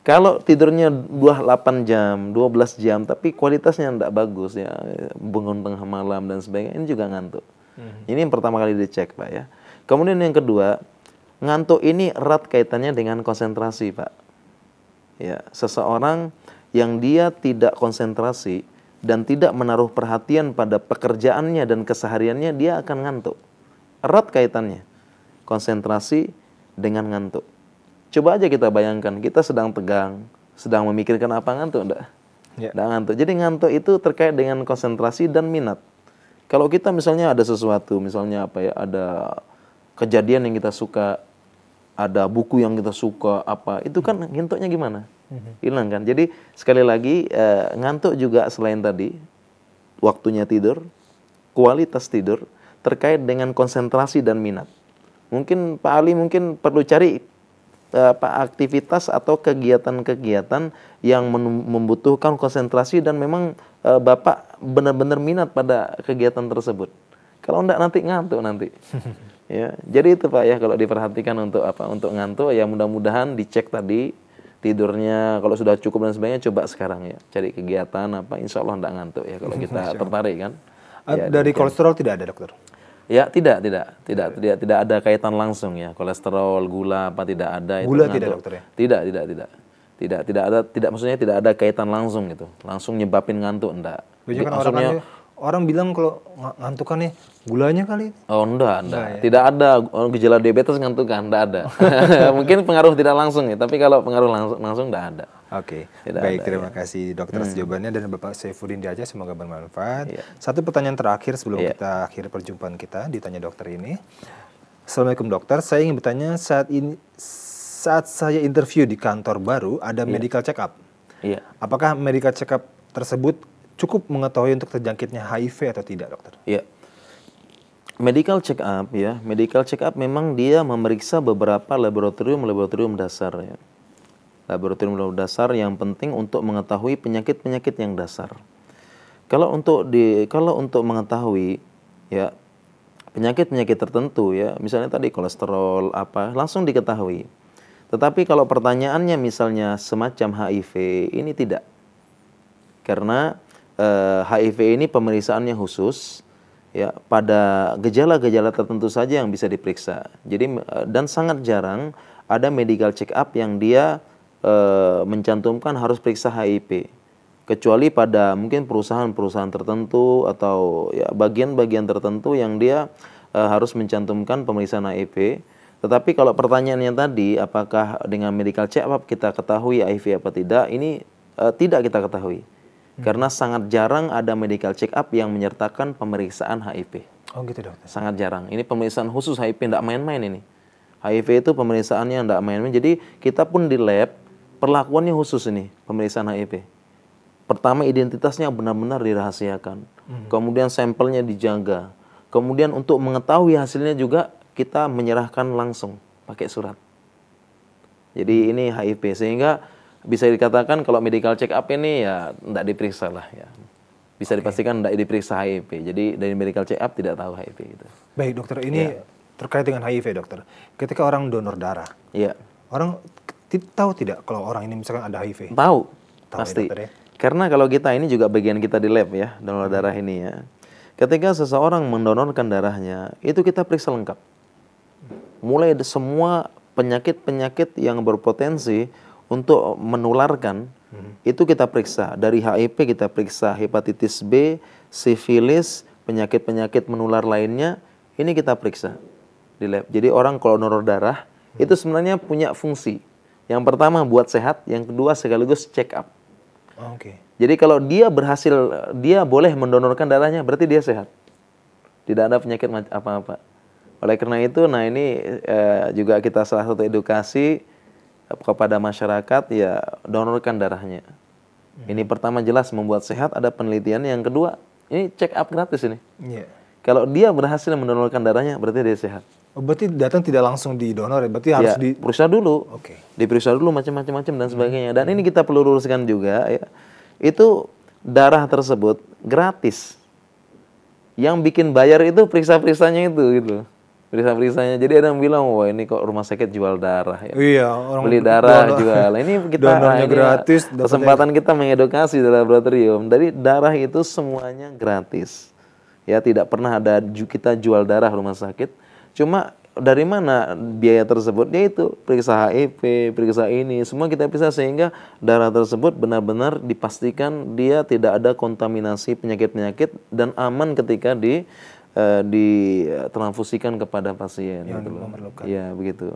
Kalau tidurnya 28 jam, 12 jam tapi kualitasnya tidak bagus ya, bangun tengah malam dan sebagainya ini juga ngantuk. Mm-hmm. Ini yang pertama kali dicek, Pak ya. Kemudian yang kedua, ngantuk ini erat kaitannya dengan konsentrasi, Pak. Ya, seseorang yang dia tidak konsentrasi dan tidak menaruh perhatian pada pekerjaannya dan kesehariannya, dia akan ngantuk. Erat kaitannya. Konsentrasi dengan ngantuk. Coba aja kita bayangkan, kita sedang tegang, sedang memikirkan apa ngantuk enggak? Yeah. Enggak ngantuk. Jadi ngantuk itu terkait dengan konsentrasi dan minat. Kalau kita misalnya ada sesuatu, misalnya apa ya, ada kejadian yang kita suka, ada buku yang kita suka, apa, itu kan ngantuknya gimana? Mhm. hilang kan jadi sekali lagi uh, ngantuk juga selain tadi waktunya tidur kualitas tidur terkait dengan konsentrasi dan minat mungkin Pak Ali mungkin perlu cari eh, apa aktivitas atau kegiatan-kegiatan yang membutuhkan konsentrasi dan memang e, bapak benar-benar minat pada kegiatan tersebut. Kalau enggak nanti ngantuk nanti. ya, jadi itu Pak ya kalau diperhatikan untuk apa? Untuk ngantuk ya mudah-mudahan dicek tadi tidurnya kalau sudah cukup dan sebagainya coba sekarang ya cari kegiatan apa insya Allah tidak ngantuk ya kalau kita tertarik kan ah, ya, dari kolesterol tidak ada dokter ya tidak tidak tidak tidak tidak ada kaitan langsung ya kolesterol gula apa tidak ada gula ngantuk. tidak dokter ya tidak tidak tidak tidak tidak ada tidak maksudnya tidak ada kaitan langsung gitu langsung nyebabin ngantuk enggak maksudnya maksudnya orang bilang kalau ngantukan ya gulanya kali. Oh enggak, enggak. ya. Tidak ada oh, gejala diabetes ngantukan, enggak ada. Mungkin pengaruh tidak langsung ya, tapi kalau pengaruh langsung langsung enggak ada. Oke. Okay. Baik, ada, terima ya. kasih dokter hmm. jawabannya dan Bapak Saifuddin Diaja semoga bermanfaat. yeah. Satu pertanyaan terakhir sebelum yeah. kita akhir perjumpaan kita ditanya dokter ini. Assalamualaikum dokter, saya ingin bertanya saat ini saat saya interview di kantor baru ada iya. medical check up. Iya. Apakah medical check up tersebut cukup mengetahui untuk terjangkitnya HIV atau tidak, dokter? Iya. Medical check up ya, medical check up memang dia memeriksa beberapa laboratorium-laboratorium dasar ya. Laboratorium-laboratorium dasar yang penting untuk mengetahui penyakit-penyakit yang dasar. Kalau untuk di kalau untuk mengetahui ya penyakit-penyakit tertentu ya, misalnya tadi kolesterol apa, langsung diketahui. Tetapi kalau pertanyaannya misalnya semacam HIV, ini tidak. Karena eh, HIV ini pemeriksaannya khusus ya pada gejala-gejala tertentu saja yang bisa diperiksa. Jadi eh, dan sangat jarang ada medical check up yang dia eh, mencantumkan harus periksa HIV kecuali pada mungkin perusahaan-perusahaan tertentu atau ya bagian-bagian tertentu yang dia eh, harus mencantumkan pemeriksaan HIV. Tetapi kalau pertanyaannya tadi apakah dengan medical check up kita ketahui HIV apa tidak? Ini uh, tidak kita ketahui. Hmm. karena sangat jarang ada medical check up yang menyertakan pemeriksaan HIV. Oh gitu dokter. Sangat jarang. Ini pemeriksaan khusus HIV tidak main-main ini. HIV itu pemeriksaannya tidak main-main. Jadi kita pun di lab perlakuannya khusus ini pemeriksaan HIV. Pertama identitasnya benar-benar dirahasiakan. Hmm. Kemudian sampelnya dijaga. Kemudian untuk mengetahui hasilnya juga kita menyerahkan langsung pakai surat. Jadi ini HIV sehingga bisa dikatakan kalau medical check up ini ya tidak diperiksa lah ya. Bisa okay. dipastikan tidak diperiksa HIV. Jadi dari medical check up tidak tahu HIV itu. Baik dokter, ini ya. terkait dengan HIV dokter. Ketika orang donor darah, ya. orang tahu tidak kalau orang ini misalkan ada HIV? Tahu, tahu ya, pasti. Ya, Karena kalau kita ini juga bagian kita di lab ya donor hmm. darah ini ya. Ketika seseorang mendonorkan darahnya, itu kita periksa lengkap. Mulai semua penyakit-penyakit yang berpotensi untuk menularkan hmm. itu kita periksa dari HIP kita periksa hepatitis B, sifilis, penyakit-penyakit menular lainnya ini kita periksa di lab. Jadi orang kalau donor darah hmm. itu sebenarnya punya fungsi. Yang pertama buat sehat, yang kedua sekaligus check up. Oh, Oke. Okay. Jadi kalau dia berhasil dia boleh mendonorkan darahnya berarti dia sehat. Tidak ada penyakit apa-apa. Oleh karena itu, nah ini eh, juga kita salah satu edukasi kepada masyarakat ya donorkan darahnya. Hmm. Ini pertama jelas membuat sehat ada penelitian yang kedua ini check up gratis ini. Yeah. Kalau dia berhasil mendonorkan darahnya berarti dia sehat. Oh, berarti datang tidak langsung di donor ya, berarti ya, harus ya, diperiksa dulu. Oke. Okay. Diperiksa dulu macam-macam dan hmm. sebagainya. Dan hmm. ini kita perlu luruskan juga ya. Itu darah tersebut gratis. Yang bikin bayar itu periksa-periksanya itu gitu. Periksa periksanya, Jadi ada yang bilang, wah ini kok rumah sakit jual darah ya. Iya, orang beli darah jual. Ini kita donornya gratis. kesempatan kita mengedukasi di laboratorium. Dari darah itu semuanya gratis. Ya, tidak pernah ada kita jual darah rumah sakit. Cuma dari mana biaya tersebut? Ya itu periksa HIV periksa ini, semua kita bisa sehingga darah tersebut benar-benar dipastikan dia tidak ada kontaminasi penyakit-penyakit dan aman ketika di uh, ditransfusikan kepada pasien yang gitu memerlukan. Iya, begitu.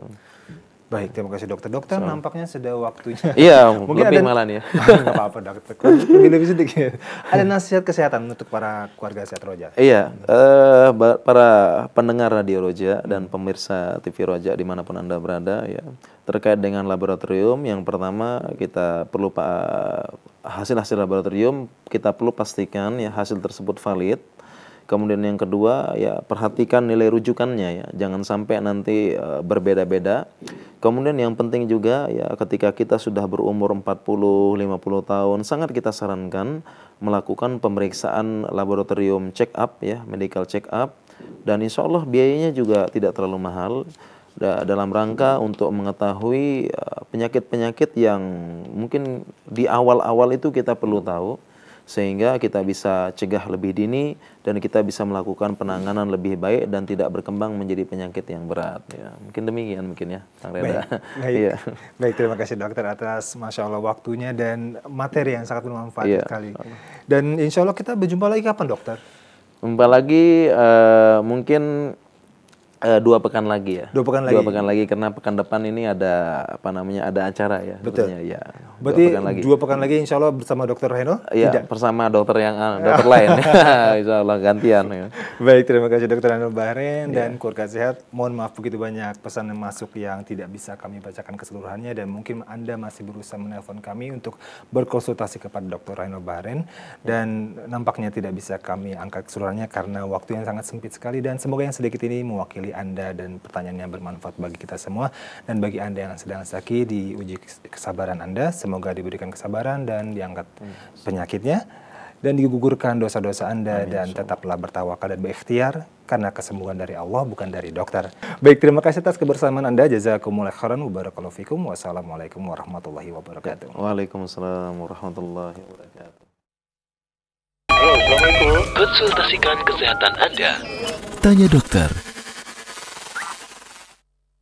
Baik, terima kasih dokter. Dokter so. nampaknya sudah waktunya. Iya, mungkin lebih ada, malah ya. Enggak ah, apa-apa dokter. Lebih lebih sedikit. Ada nasihat kesehatan untuk para keluarga sehat Roja. Iya, uh, para pendengar Radio Roja dan pemirsa TV Roja dimanapun Anda berada ya. Terkait dengan laboratorium, yang pertama kita perlu eh, hasil-hasil laboratorium kita perlu pastikan ya hasil tersebut valid Kemudian yang kedua ya perhatikan nilai rujukannya ya, jangan sampai nanti e, berbeda-beda. Kemudian yang penting juga ya ketika kita sudah berumur 40, 50 tahun sangat kita sarankan melakukan pemeriksaan laboratorium check up ya, medical check up dan insya Allah biayanya juga tidak terlalu mahal dalam rangka untuk mengetahui eh, penyakit-penyakit yang mungkin di awal-awal itu kita perlu tahu sehingga kita bisa cegah lebih dini dan kita bisa melakukan penanganan lebih baik dan tidak berkembang menjadi penyakit yang berat. Ya, mungkin demikian mungkin ya, Kang Reda. Baik, baik. ya. baik terima kasih dokter atas masya Allah waktunya dan materi yang sangat bermanfaat ya. sekali. Dan insya Allah kita berjumpa lagi kapan dokter? Jumpa lagi uh, mungkin Uh, dua pekan lagi ya. Dua pekan lagi. Dua pekan lagi karena pekan depan ini ada apa namanya ada acara ya. Betul. Ya. Dua Berarti dua pekan lagi. Dua pekan lagi Insya Allah bersama Dokter Reno. Iya. Tidak. Bersama dokter yang eh, dokter lain. insya Allah gantian. Ya. Baik terima kasih Dokter Reno Bahren yeah. dan iya. Kurka Sehat. Mohon maaf begitu banyak pesan yang masuk yang tidak bisa kami bacakan keseluruhannya dan mungkin anda masih berusaha menelpon kami untuk berkonsultasi kepada Dokter Reno Bahren dan nampaknya tidak bisa kami angkat keseluruhannya karena waktu yang sangat sempit sekali dan semoga yang sedikit ini mewakili anda dan pertanyaan yang bermanfaat bagi kita semua. Dan bagi Anda yang sedang sakit, diuji kesabaran Anda. Semoga diberikan kesabaran dan diangkat penyakitnya. Dan digugurkan dosa-dosa Anda Amin. dan tetaplah bertawakal dan berikhtiar karena kesembuhan dari Allah bukan dari dokter. Baik, terima kasih atas kebersamaan Anda. Jazakumullah khairan wa barakallahu Wassalamualaikum warahmatullahi wabarakatuh. Waalaikumsalam warahmatullahi wabarakatuh. Konsultasikan kesehatan Anda. Tanya dokter